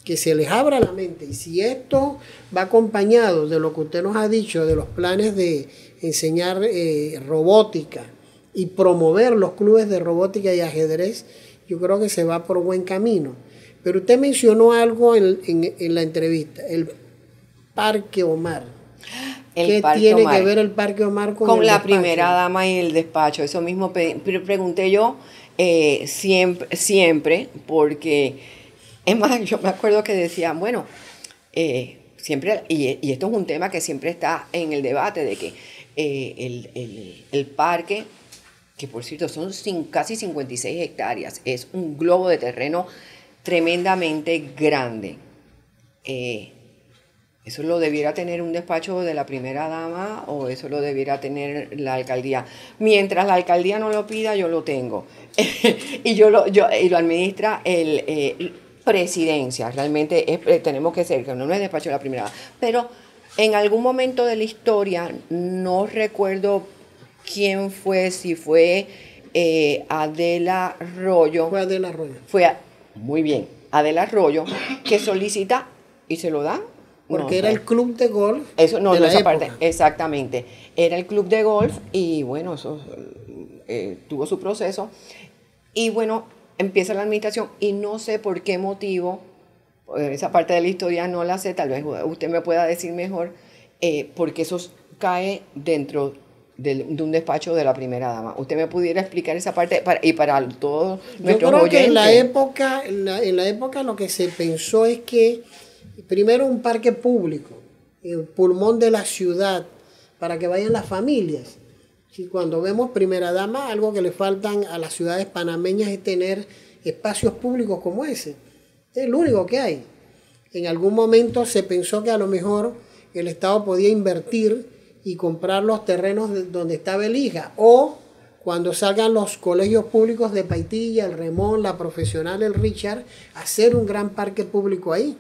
que se les abra la mente. Y si esto va acompañado de lo que usted nos ha dicho, de los planes de enseñar eh, robótica y promover los clubes de robótica y ajedrez, yo creo que se va por buen camino. Pero usted mencionó algo en, la entrevista, el Parque Omar. ¿Qué tiene que ver el Parque Omar con, con la primera dama y el despacho? Eso mismo pregunté yo eh, siempre, siempre, porque es más, yo me acuerdo que decían, bueno, eh, siempre, y, esto es un tema que siempre está en el debate de que eh, el, parque, que por cierto son casi 56 hectáreas, es un globo de terreno tremendamente grande. Eh, eso lo debiera tener un despacho de la primera dama o eso lo debiera tener la alcaldía. Mientras la alcaldía no lo pida, yo lo tengo. y yo lo, administra el, presidencia. Realmente eh, tenemos que ser, que no es despacho de la primera. Pero en algún momento de la historia, no recuerdo quién fue, si fue eh, Adela Arroyo. Fue Adela Arroyo. Fue, muy bien, Adela Arroyo, que solicita y se lo da. Porque era el club de golf. Eso, no, parte, exactamente. Era el club de golf y bueno, eso eh, tuvo su proceso. Y bueno, empieza la administración y no sé por qué motivo, eh, esa parte de la historia no la sé, tal vez usted me pueda decir mejor, eh, porque eso cae dentro de, un despacho de la primera dama. ¿Usted me pudiera explicar esa parte y para todos nuestros Yo creo Que en la, época, en la época lo que se pensó es que primero un parque público, el pulmón de la ciudad, para que vayan las familias. Y cuando vemos primera dama, algo que le faltan a las ciudades panameñas es tener espacios públicos como ese. Es el único que hay. En algún momento se pensó que a lo mejor el Estado podía invertir y comprar los terrenos donde estaba el O cuando salgan los colegios públicos de Paitilla, el Remón, la Profesional, el Richard, hacer un gran parque público ahí.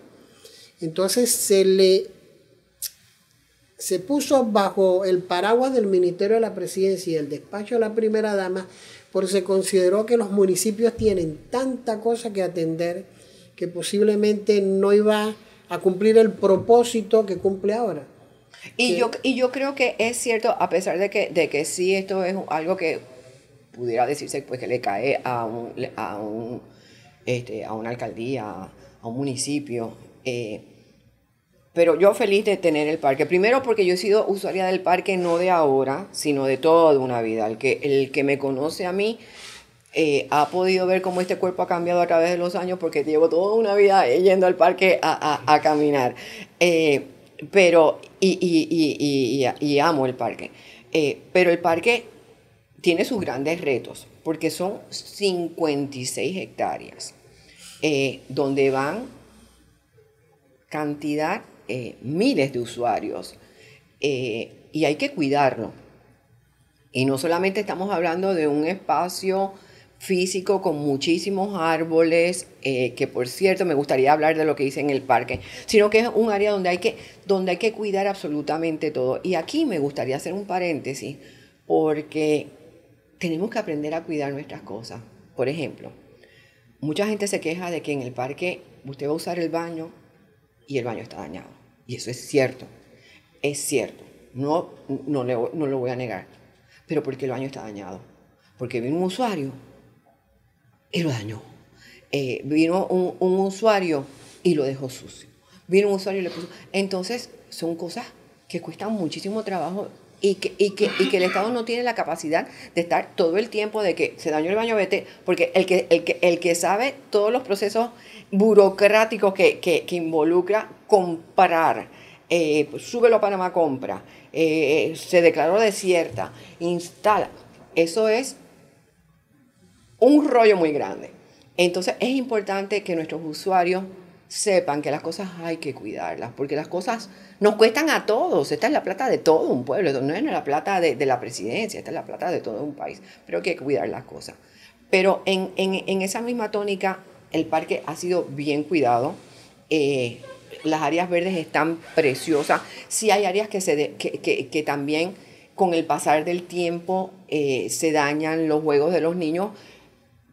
Entonces se le se puso bajo el paraguas del Ministerio de la Presidencia y el despacho de la Primera Dama, porque se consideró que los municipios tienen tanta cosa que atender que posiblemente no iba a cumplir el propósito que cumple ahora. Y, yo, y yo creo que es cierto, a pesar de que, de que sí, esto es algo que pudiera decirse pues, que le cae a, un, a, un, este, una alcaldía, a un municipio. Eh, pero yo feliz de tener el parque. Primero porque yo he sido usuaria del parque no de ahora, sino de toda una vida. El que, el que me conoce a mí eh, ha podido ver cómo este cuerpo ha cambiado a través de los años porque llevo toda una vida yendo al parque a, caminar. Eh, pero, y, y, y, amo el parque. Eh, pero el parque tiene sus grandes retos porque son 56 hectáreas donde van cantidad eh, miles de usuarios eh, y hay que cuidarlo. Y no solamente estamos hablando de un espacio físico con muchísimos árboles, eh, que por cierto me gustaría hablar de lo que hice en el parque, sino que es un área donde hay que, donde hay que cuidar absolutamente todo. Y aquí me gustaría hacer un paréntesis, porque tenemos que aprender a cuidar nuestras cosas. Por ejemplo, mucha gente se queja de que en el parque usted va a usar el baño y el baño está dañado. Y eso es cierto, es cierto, no, no, lo voy a negar, pero porque el baño está dañado, porque vino un usuario y lo dañó. Eh, vino un, usuario y lo dejó sucio. Vino un usuario y le puso... Entonces, son cosas que cuestan muchísimo trabajo y que, que, el Estado no tiene la capacidad de estar todo el tiempo de que se dañó el baño, vete, porque el que, el que, sabe todos los procesos burocráticos que, que involucra comprar. sube eh, súbelo a Panamá Compra, eh, se declaró desierta, instala. Eso es un rollo muy grande. Entonces es importante que nuestros usuarios sepan que las cosas hay que cuidarlas, porque las cosas nos cuestan a todos. Esta es la plata de todo un pueblo, no es la plata de, la presidencia, esta es la plata de todo un país, pero hay que cuidar las cosas. Pero en, esa misma tónica, el parque ha sido bien cuidado. Eh, las áreas verdes están preciosas. si hay áreas que, se que, también con el pasar del tiempo eh, se dañan los juegos de los niños.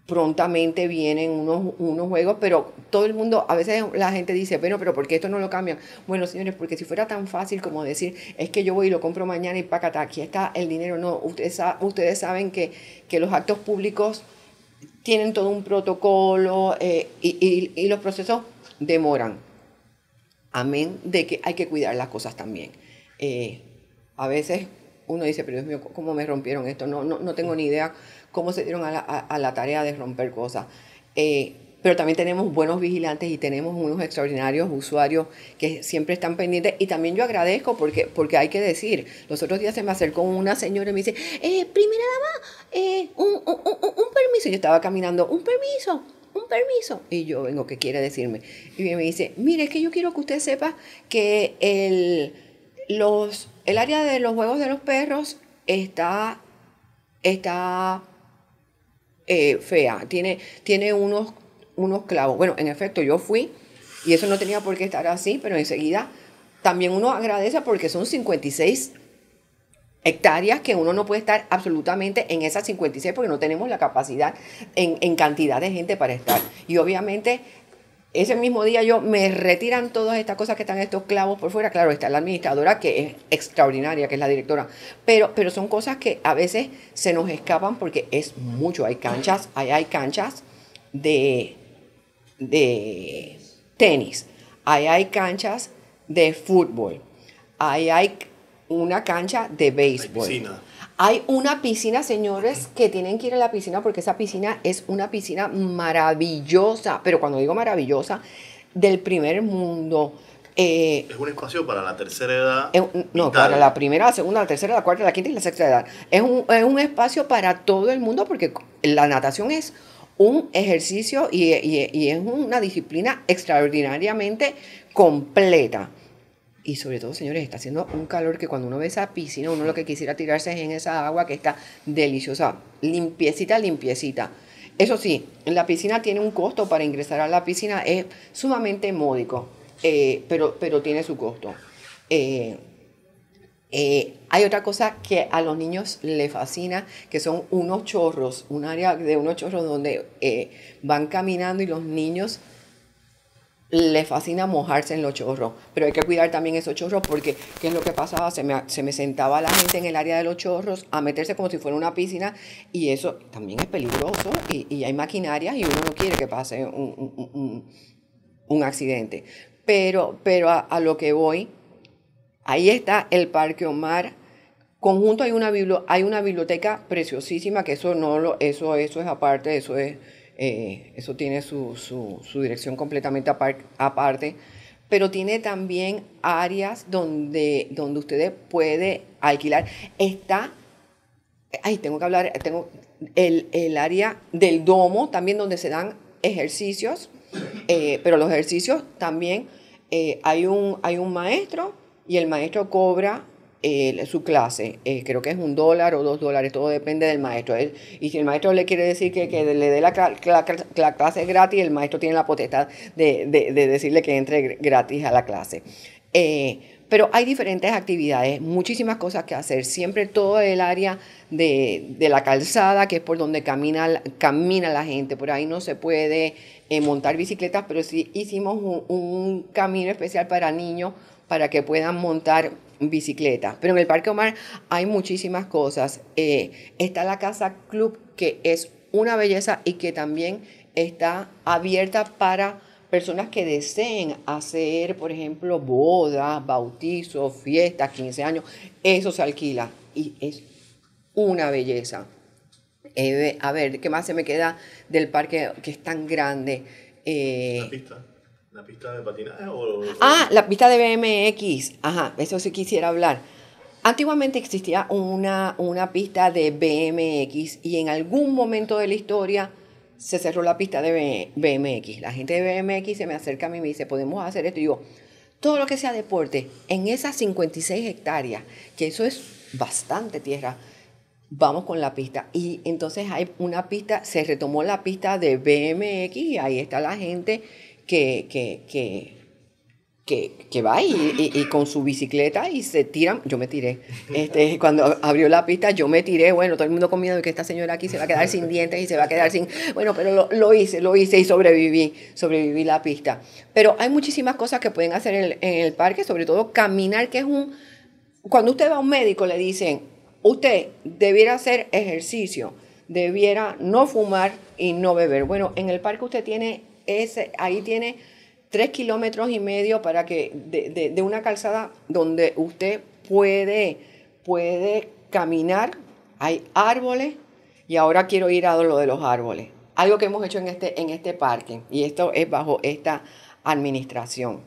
Prontamente vienen unos, unos juegos, pero todo el mundo, a veces la gente dice, bueno, pero ¿por qué esto no lo cambian? Bueno, señores, porque si fuera tan fácil como decir, es que yo voy y lo compro mañana y pacata, aquí está el dinero. No, ustedes, saben que, que los actos públicos tienen todo un protocolo eh, y los procesos demoran. Amén de que hay que cuidar las cosas también. Eh, a veces uno dice, pero Dios mío, ¿cómo me rompieron esto? No, no, no tengo ni idea cómo se dieron a la, tarea de romper cosas. Eh, pero también tenemos buenos vigilantes y tenemos unos extraordinarios usuarios que siempre están pendientes. Y también yo agradezco porque, porque hay que decir, los otros días se me acercó una señora y me dice, eh, primera dama, un, permiso. Yo estaba caminando, un permiso un permiso. Y yo vengo, ¿qué quiere decirme? Y me dice, mire, es que yo quiero que usted sepa que el, los, el área de los juegos de los perros está, está eh, fea, tiene, tiene unos, unos clavos. Bueno, en efecto, yo fui y eso no tenía por qué estar así, pero enseguida también uno agradece porque son 56 hectáreas que uno no puede estar absolutamente en esas 56 porque no tenemos la capacidad en, cantidad de gente para estar. Y obviamente ese mismo día yo me retiran todas estas cosas que están estos clavos por fuera. Claro, está la administradora que es extraordinaria, que es la directora. Pero, pero son cosas que a veces se nos escapan porque es mucho. Hay canchas, hay, hay canchas de, de tenis, ahí hay canchas de fútbol, ahí hay una cancha de béisbol. Hay, una piscina, señores, que tienen que ir a la piscina porque esa piscina es una piscina maravillosa, pero cuando digo maravillosa, del primer mundo. Eh, es un espacio para la tercera edad. no, para la primera, la segunda, la tercera, la cuarta, la quinta y la sexta edad. Es un, espacio para todo el mundo porque la natación es un ejercicio y, y es una disciplina extraordinariamente completa. Y sobre todo, señores, está haciendo un calor que cuando uno ve esa piscina, uno lo que quisiera tirarse es en esa agua que está deliciosa, limpiecita, limpiecita. Eso sí, la piscina tiene un costo para ingresar a la piscina, es sumamente módico, eh, pero, pero tiene su costo. Eh, eh, hay otra cosa que a los niños les fascina, que son unos chorros, un área de unos chorros donde van caminando y los niños le fascina mojarse en los chorros, pero hay que cuidar también esos chorros porque, ¿qué es lo que pasaba? Se me, sentaba la gente en el área de los chorros a meterse como si fuera una piscina y eso también es peligroso y, hay maquinaria, y uno no quiere que pase un, accidente. Pero, pero a, lo que voy, ahí está el Parque Omar. Conjunto hay una, hay una biblioteca preciosísima, que eso no lo, eso, eso es aparte, eso es eh, eso tiene su, su, dirección completamente aparte, pero tiene también áreas donde, donde ustedes puede alquilar. Está, ay, tengo que hablar, tengo el, el área del domo también donde se dan ejercicios, eh, pero los ejercicios también eh, hay, un, hay un maestro y el maestro cobra eh, su clase. Eh, creo que es un dólar o dos dólares, todo depende del maestro. y si el maestro le quiere decir que, le dé la, clase gratis, el maestro tiene la potestad de, decirle que entre gratis a la clase. Eh, pero hay diferentes actividades, muchísimas cosas que hacer. Siempre todo el área de, la calzada, que es por donde camina, camina la gente. Por ahí no se puede montar bicicletas, pero sí hicimos un camino especial para niños para que puedan montar bicicleta. Pero en el Parque Omar hay muchísimas cosas. Eh, está la Casa Club, que es una belleza y que también está abierta para personas que deseen hacer, por ejemplo, bodas, bautizos, fiestas, 15 años. Eso se alquila y es una belleza. Eh, a ver, ¿qué más se me queda del parque que es tan grande? Eh, ¿La pista de patinaje o...? Ah, la pista de BMX. Ajá, eso sí quisiera hablar. Antiguamente existía una, una pista de BMX y en algún momento de la historia se cerró la pista de BMX. La gente de BMX se me acerca a mí y me dice, ¿podemos hacer esto? Y yo, todo lo que sea deporte, en esas 56 hectáreas, que eso es bastante tierra, vamos con la pista. Y entonces hay una pista, se retomó la pista de BMX y ahí está la gente que, que, que que, va y, con su bicicleta y se tiran. Yo me tiré. Este, cuando abrió la pista, yo me tiré. Bueno, todo el mundo con miedo de que esta señora aquí se va a quedar sin dientes y se va a quedar sin. Bueno, pero lo, hice, lo hice y sobreviví. Sobreviví la pista. Pero hay muchísimas cosas que pueden hacer en el, en el parque, sobre todo caminar, que es un. Cuando usted va a un médico, le dicen: Usted debiera hacer ejercicio, debiera no fumar y no beber. Bueno, en el parque usted tiene ahí tiene tres kilómetros y medio para que, de, una calzada donde usted puede, puede caminar, hay árboles, y ahora quiero ir a lo de los árboles. Algo que hemos hecho en este, en este parque, y esto es bajo esta administración.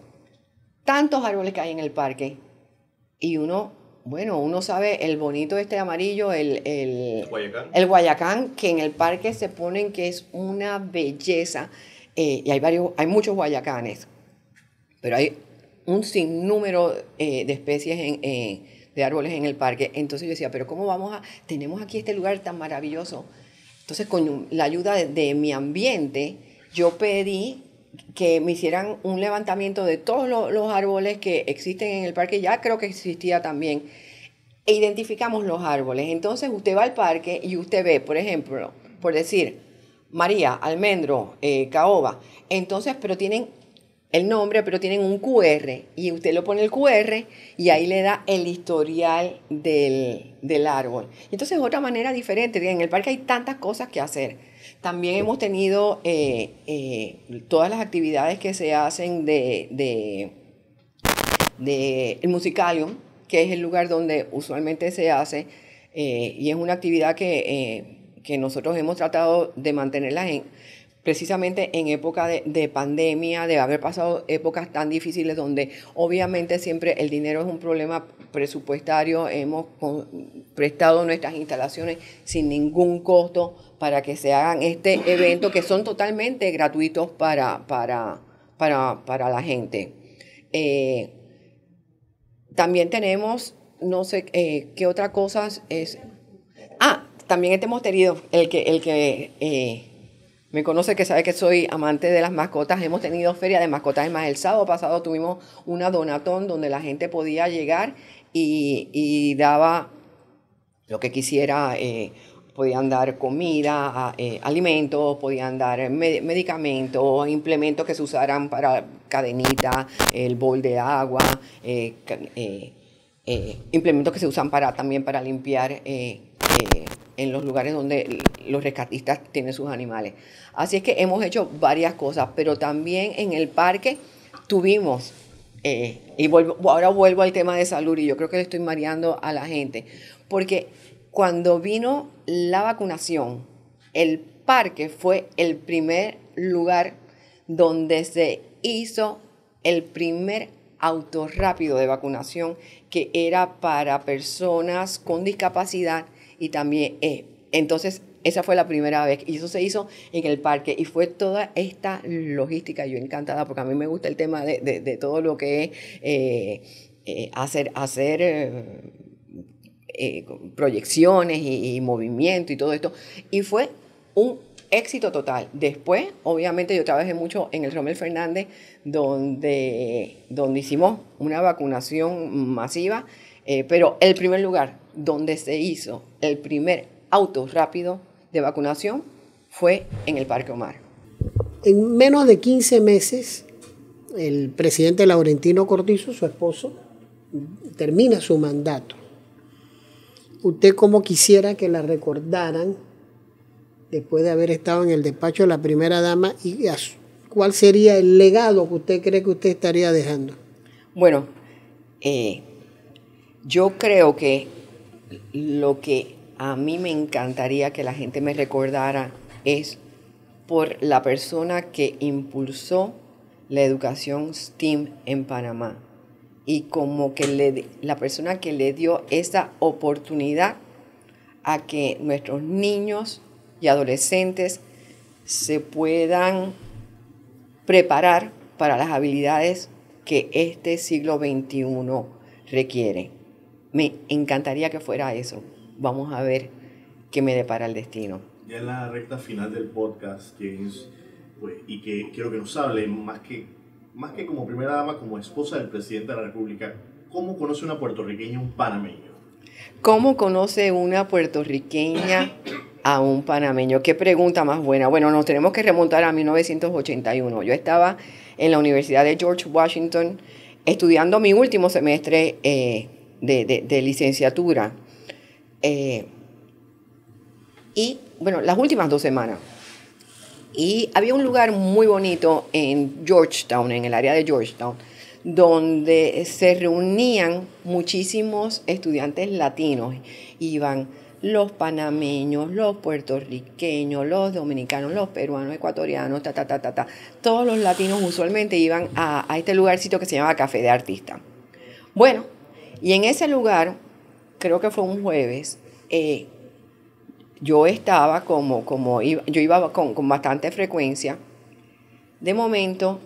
Tantos árboles que hay en el parque, y uno, bueno, uno sabe el bonito este amarillo, el, el, guayacán? el guayacán, que en el parque se ponen que es una belleza. Eh, y hay, varios, hay muchos guayacanes, pero hay un sinnúmero eh, de especies de árboles en el parque. Entonces yo decía, pero ¿cómo vamos a...? Tenemos aquí este lugar tan maravilloso. Entonces con la ayuda de, mi ambiente, yo pedí que me hicieran un levantamiento de todos los, árboles que existen en el parque, ya creo que existía también, e identificamos los árboles. Entonces usted va al parque y usted ve, por ejemplo, por decir, María, Almendro, eh, Caoba. Entonces, pero tienen el nombre, pero tienen un QR y usted lo pone el QR y ahí le da el historial del, del árbol. Entonces, otra manera diferente. En el parque hay tantas cosas que hacer. También hemos tenido eh, eh, todas las actividades que se hacen de, de, el musicalium, que es el lugar donde usualmente se hace y es una actividad que que nosotros hemos tratado de mantenerlas precisamente en época de, pandemia, de haber pasado épocas tan difíciles donde obviamente siempre el dinero es un problema presupuestario, hemos prestado nuestras instalaciones sin ningún costo para que se hagan este evento que son totalmente gratuitos para, para, para, la gente. Eh, también tenemos, no sé eh, qué otra cosa es también este hemos tenido, el que, el que eh, me conoce, que sabe que soy amante de las mascotas, hemos tenido feria de mascotas. además el sábado pasado tuvimos una donatón donde la gente podía llegar y, daba lo que quisiera. Eh, podían dar comida, eh, alimentos, podían dar medicamentos, implementos que se usaran para cadenitas, el bol de agua, eh, eh, implementos que se usan para, también para limpiar eh, eh, en los lugares donde los rescatistas tienen sus animales. Así es que hemos hecho varias cosas, pero también en el parque tuvimos, y vuelvo, ahora vuelvo al tema de salud y yo creo que le estoy mareando a la gente, porque cuando vino la vacunación, el parque fue el primer lugar donde se hizo el primer auto rápido de vacunación que era para personas con discapacidad y también... E. entonces esa fue la primera vez y eso se hizo en el parque y fue toda esta logística. Yo encantada porque a mí me gusta el tema de, todo lo que es eh, eh, hacer, hacer eh, proyecciones y, y movimiento y todo esto. Y fue un éxito total. Después, obviamente, yo trabajé mucho en el Rommel Fernández, donde, donde hicimos una vacunación masiva, eh, pero el primer lugar donde se hizo el primer auto rápido de vacunación fue en el Parque Omar. En menos de 15 meses, el presidente Laurentino Cortizo, su esposo, termina su mandato. ¿Usted cómo quisiera que la recordaran después de haber estado en el despacho de la primera dama, y cuál sería el legado que usted cree que usted estaría dejando. Bueno, eh, yo creo que lo que a mí me encantaría que la gente me recordara es por la persona que impulsó la educación STEAM en Panamá y como que la persona que le dio esa oportunidad a que nuestros niños y adolescentes se puedan preparar para las habilidades que este siglo XXI requiere. Me encantaría que fuera eso. Vamos a ver qué me depara el destino. Ya en la recta final del podcast, pues, y que quiero que nos hable, más que, más que como primera dama, como esposa del presidente de la República, ¿cómo conoce una puertorriqueña un panameño? ¿Cómo conoce una puertorriqueña a un panameño. Qué pregunta más buena. Bueno, nos tenemos que remontar a 1981. Yo estaba en la Universidad de George Washington estudiando mi último semestre eh, de, licenciatura. Eh, y, bueno, las últimas dos semanas. Y había un lugar muy bonito en Georgetown, en el área de Georgetown, donde se reunían muchísimos estudiantes latinos. Iban los panameños, los puertorriqueños, los dominicanos, los peruanos, ecuatorianos, ta, ta, ta, ta, Todos los latinos usualmente iban a, a este lugarcito que se llama Café de Artista. Bueno, y en ese lugar, creo que fue un jueves, eh, yo estaba como, como yo iba con, bastante frecuencia. De momento,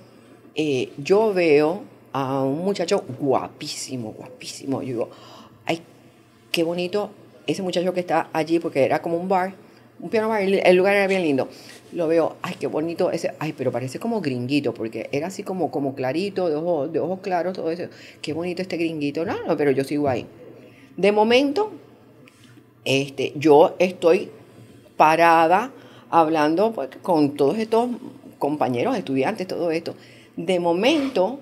eh, yo veo a un muchacho guapísimo, guapísimo. Yo digo, ay, qué bonito ese muchacho que está allí, porque era como un bar, un piano bar, el lugar era bien lindo. Lo veo, ay, qué bonito ese, ay, pero parece como gringuito, porque era así como, como clarito, de ojos, de ojos claros, todo eso. Qué bonito este gringuito, no, no, pero yo sigo ahí. De momento, este, yo estoy parada hablando pues, con todos estos compañeros, estudiantes, todo esto. De momento,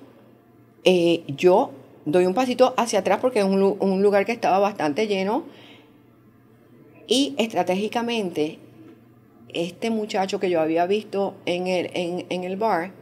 eh, yo doy un pasito hacia atrás porque es un lugar que estaba bastante lleno y estratégicamente, este muchacho que yo había visto en el, en, el bar,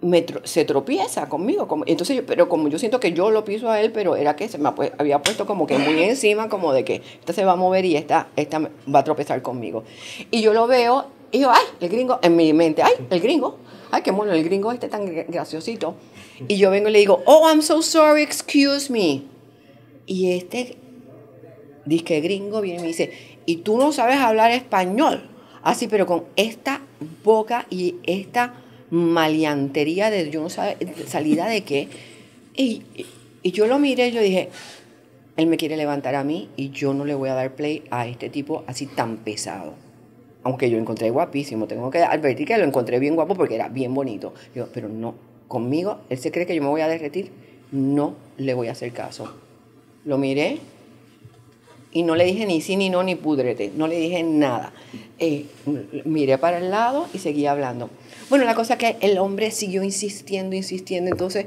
me se tropieza conmigo. Como, entonces, yo, pero como yo siento que yo lo piso a él, pero era que se me había puesto como que muy encima, como de que esta se va a mover y esta, esta va a tropezar conmigo. Y yo lo veo y yo, ay, el gringo, en mi mente, ay, el gringo, ay, qué mono, el gringo este tan graciosito. Y yo vengo y le digo, oh, I'm so sorry, excuse me. Y este que gringo, viene y me dice, y tú no sabes hablar español. Así, pero con esta boca y esta maleantería de yo no sabe salida de qué. Y, y yo lo miré y yo dije, él me quiere levantar a mí y yo no le voy a dar play a este tipo así tan pesado. Aunque yo lo encontré guapísimo, tengo que advertir que lo encontré bien guapo porque era bien bonito. Yo, pero no, conmigo, él se cree que yo me voy a derretir, no le voy a hacer caso. Lo miré y no le dije ni sí, ni no, ni pudrete, no le dije nada. Eh, miré para el lado y seguí hablando. Bueno, la cosa es que el hombre siguió insistiendo, insistiendo, entonces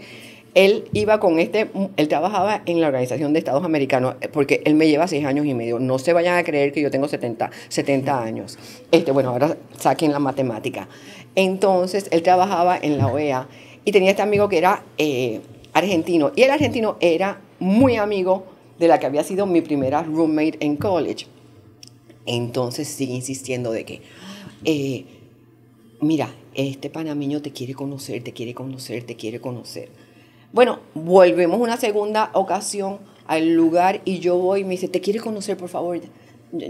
él iba con este, él trabajaba en la Organización de Estados Americanos, eh, porque él me lleva seis años y medio. No se vayan a creer que yo tengo 70, 70 años. Este, bueno, ahora saquen la matemática. Entonces, él trabajaba en la OEA y tenía este amigo que era eh, argentino. Y el argentino era muy amigo de la que había sido mi primera roommate en college. Entonces sigue insistiendo de que, eh, mira, este panameño te quiere conocer, te quiere conocer, te quiere conocer. Bueno, volvemos una segunda ocasión al lugar y yo voy y me dice, te quiere conocer, por favor,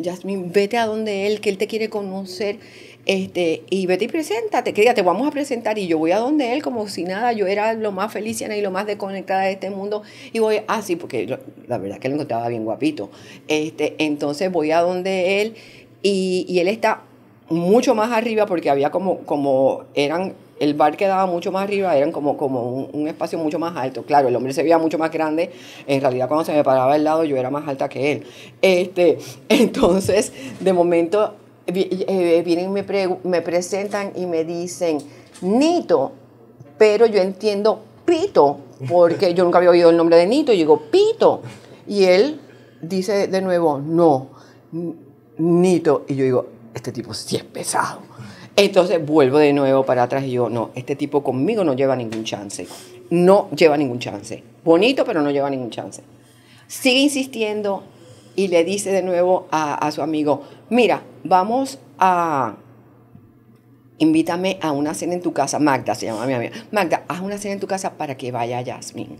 Jasmine, vete a donde él, que él te quiere conocer. Este, y Betty, preséntate, que te vamos a presentar. Y yo voy a donde él, como si nada, yo era lo más feliz y lo más desconectada de este mundo. Y voy, así ah, porque la verdad es que lo encontraba bien guapito. Este, entonces voy a donde él y, él está mucho más arriba porque había como, como eran el bar quedaba mucho más arriba, eran como, como un, espacio mucho más alto. Claro, el hombre se veía mucho más grande. En realidad, cuando se me paraba al lado, yo era más alta que él. Este, entonces, de momento, eh, vienen y me, presentan y me dicen, Nito, pero yo entiendo Pito, porque yo nunca había oído el nombre de Nito, y digo, Pito. Y él dice de nuevo, no, Nito. Y yo digo, este tipo sí es pesado. Entonces vuelvo de nuevo para atrás y yo, no, este tipo conmigo no lleva ningún chance. No lleva ningún chance. Bonito, pero no lleva ningún chance. Sigue insistiendo, y le dice de nuevo a, su amigo, mira, vamos a, invítame a una cena en tu casa, Magda se llama mi amiga, Magda, haz una cena en tu casa para que vaya Jasmine.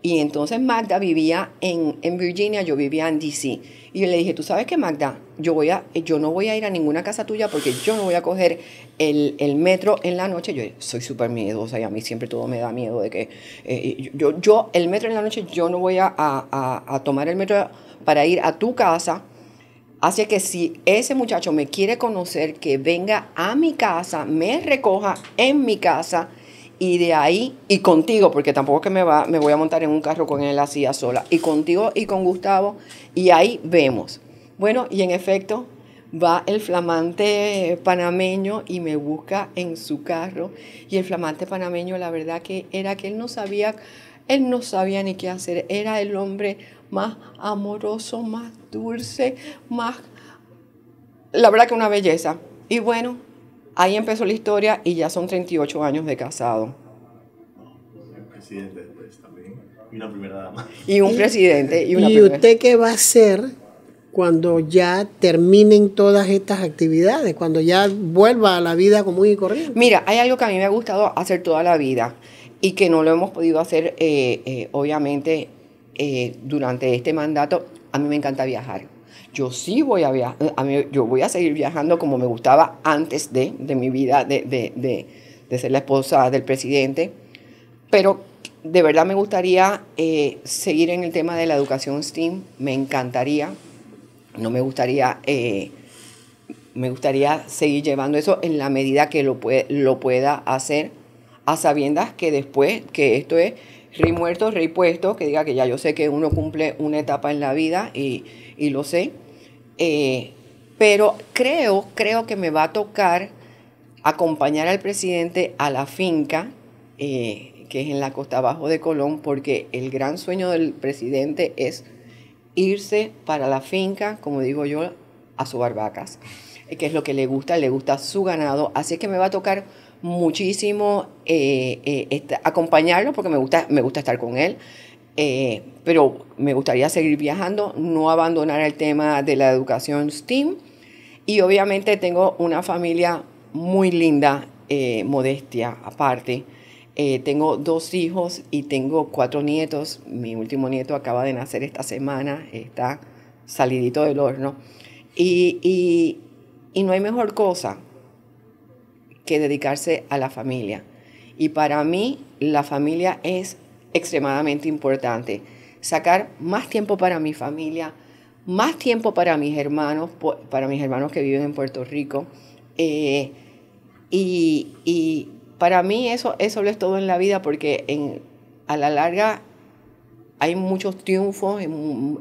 Y entonces Magda vivía en, Virginia, yo vivía en DC. Y yo le dije, tú sabes que Magda, yo, voy a, yo no voy a ir a ninguna casa tuya porque yo no voy a coger el, metro en la noche. Yo soy súper miedosa y a mí siempre todo me da miedo de que eh, yo, yo, el metro en la noche, yo no voy a, a tomar el metro para ir a tu casa. Así que si ese muchacho me quiere conocer, que venga a mi casa, me recoja en mi casa y de ahí, y contigo, porque tampoco que me, va, me voy a montar en un carro con él así a sola, y contigo y con Gustavo, y ahí vemos. Bueno, y en efecto, va el flamante panameño y me busca en su carro. Y el flamante panameño, la verdad que era que él no sabía, él no sabía ni qué hacer. Era el hombre más amoroso, más dulce, más... La verdad que una belleza. Y bueno, ahí empezó la historia y ya son 38 años de casado. presidente después también. Y una primera dama. Y un presidente. ¿Y, usted qué va a hacer cuando ya terminen todas estas actividades? Cuando ya vuelva a la vida común y corriente. Mira, hay algo que a mí me ha gustado hacer toda la vida y que no lo hemos podido hacer, eh, eh, obviamente, eh, durante este mandato, a mí me encanta viajar. Yo sí voy a viajar, eh, yo voy a seguir viajando como me gustaba antes de, mi vida, de, ser la esposa del presidente, pero de verdad me gustaría eh, seguir en el tema de la educación STEAM, me encantaría, no me gustaría... me gustaría seguir llevando eso en la medida que lo pueda hacer, a sabiendas que después que esto es rey muerto, rey puesto, que diga que ya yo sé que uno cumple una etapa en la vida y, lo sé. Eh, pero creo, creo que me va a tocar acompañar al presidente a la finca, eh, que es en la costa abajo de Colón, porque el gran sueño del presidente es irse para la finca, como digo yo, a su barbacas, que es lo que le gusta, le gusta su ganado. Así que me va a tocar muchísimo eh, eh, acompañarlo porque me gusta, me gusta estar con él. Eh, pero me gustaría seguir viajando, no abandonar el tema de la educación STEAM. Y obviamente tengo una familia muy linda, modestia aparte. tengo dos hijos y tengo cuatro nietos. Mi último nieto acaba de nacer esta semana, está salidito del horno. y no hay mejor cosa que dedicarse a la familia. Y para mí la familia es extremadamente importante. Sacar más tiempo para mi familia, más tiempo para mis hermanos, para mis hermanos que viven en Puerto Rico. Eh, y, para mí eso, eso lo es todo en la vida porque a la larga hay muchos triunfos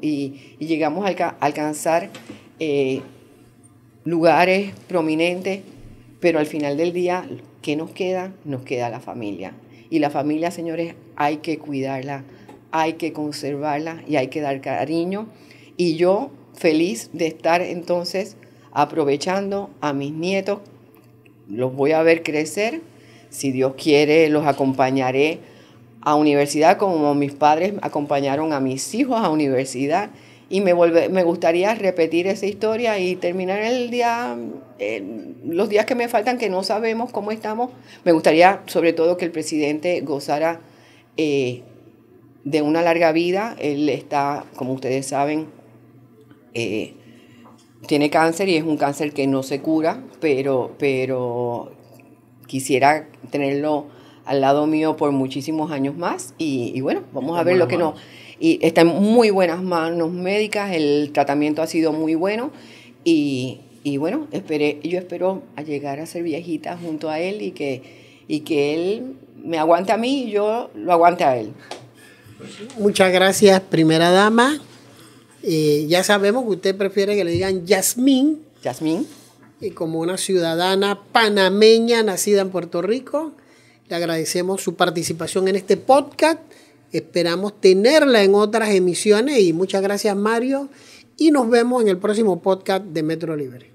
y, llegamos a alcanzar eh, lugares prominentes pero al final del día, ¿qué nos queda? Nos queda la familia. Y la familia, señores, hay que cuidarla, hay que conservarla y hay que dar cariño. Y yo feliz de estar entonces aprovechando a mis nietos. Los voy a ver crecer. Si Dios quiere, los acompañaré a universidad como mis padres acompañaron a mis hijos a universidad y me, me gustaría repetir esa historia y terminar el día, eh, los días que me faltan, que no sabemos cómo estamos. Me gustaría sobre todo que el presidente gozara eh, de una larga vida. Él está, como ustedes saben, eh, tiene cáncer y es un cáncer que no se cura, pero, pero quisiera tenerlo al lado mío por muchísimos años más y, y bueno, vamos a ver lo que nos y está en muy buenas manos médicas, el tratamiento ha sido muy bueno y, bueno, esperé, yo espero a llegar a ser viejita junto a él y que, y que él me aguante a mí y yo lo aguante a él. Muchas gracias, primera dama. Eh, ya sabemos que usted prefiere que le digan Yasmín. Yasmín. Y como una ciudadana panameña nacida en Puerto Rico, le agradecemos su participación en este podcast. Esperamos tenerla en otras emisiones y muchas gracias Mario y nos vemos en el próximo podcast de Metro Libre.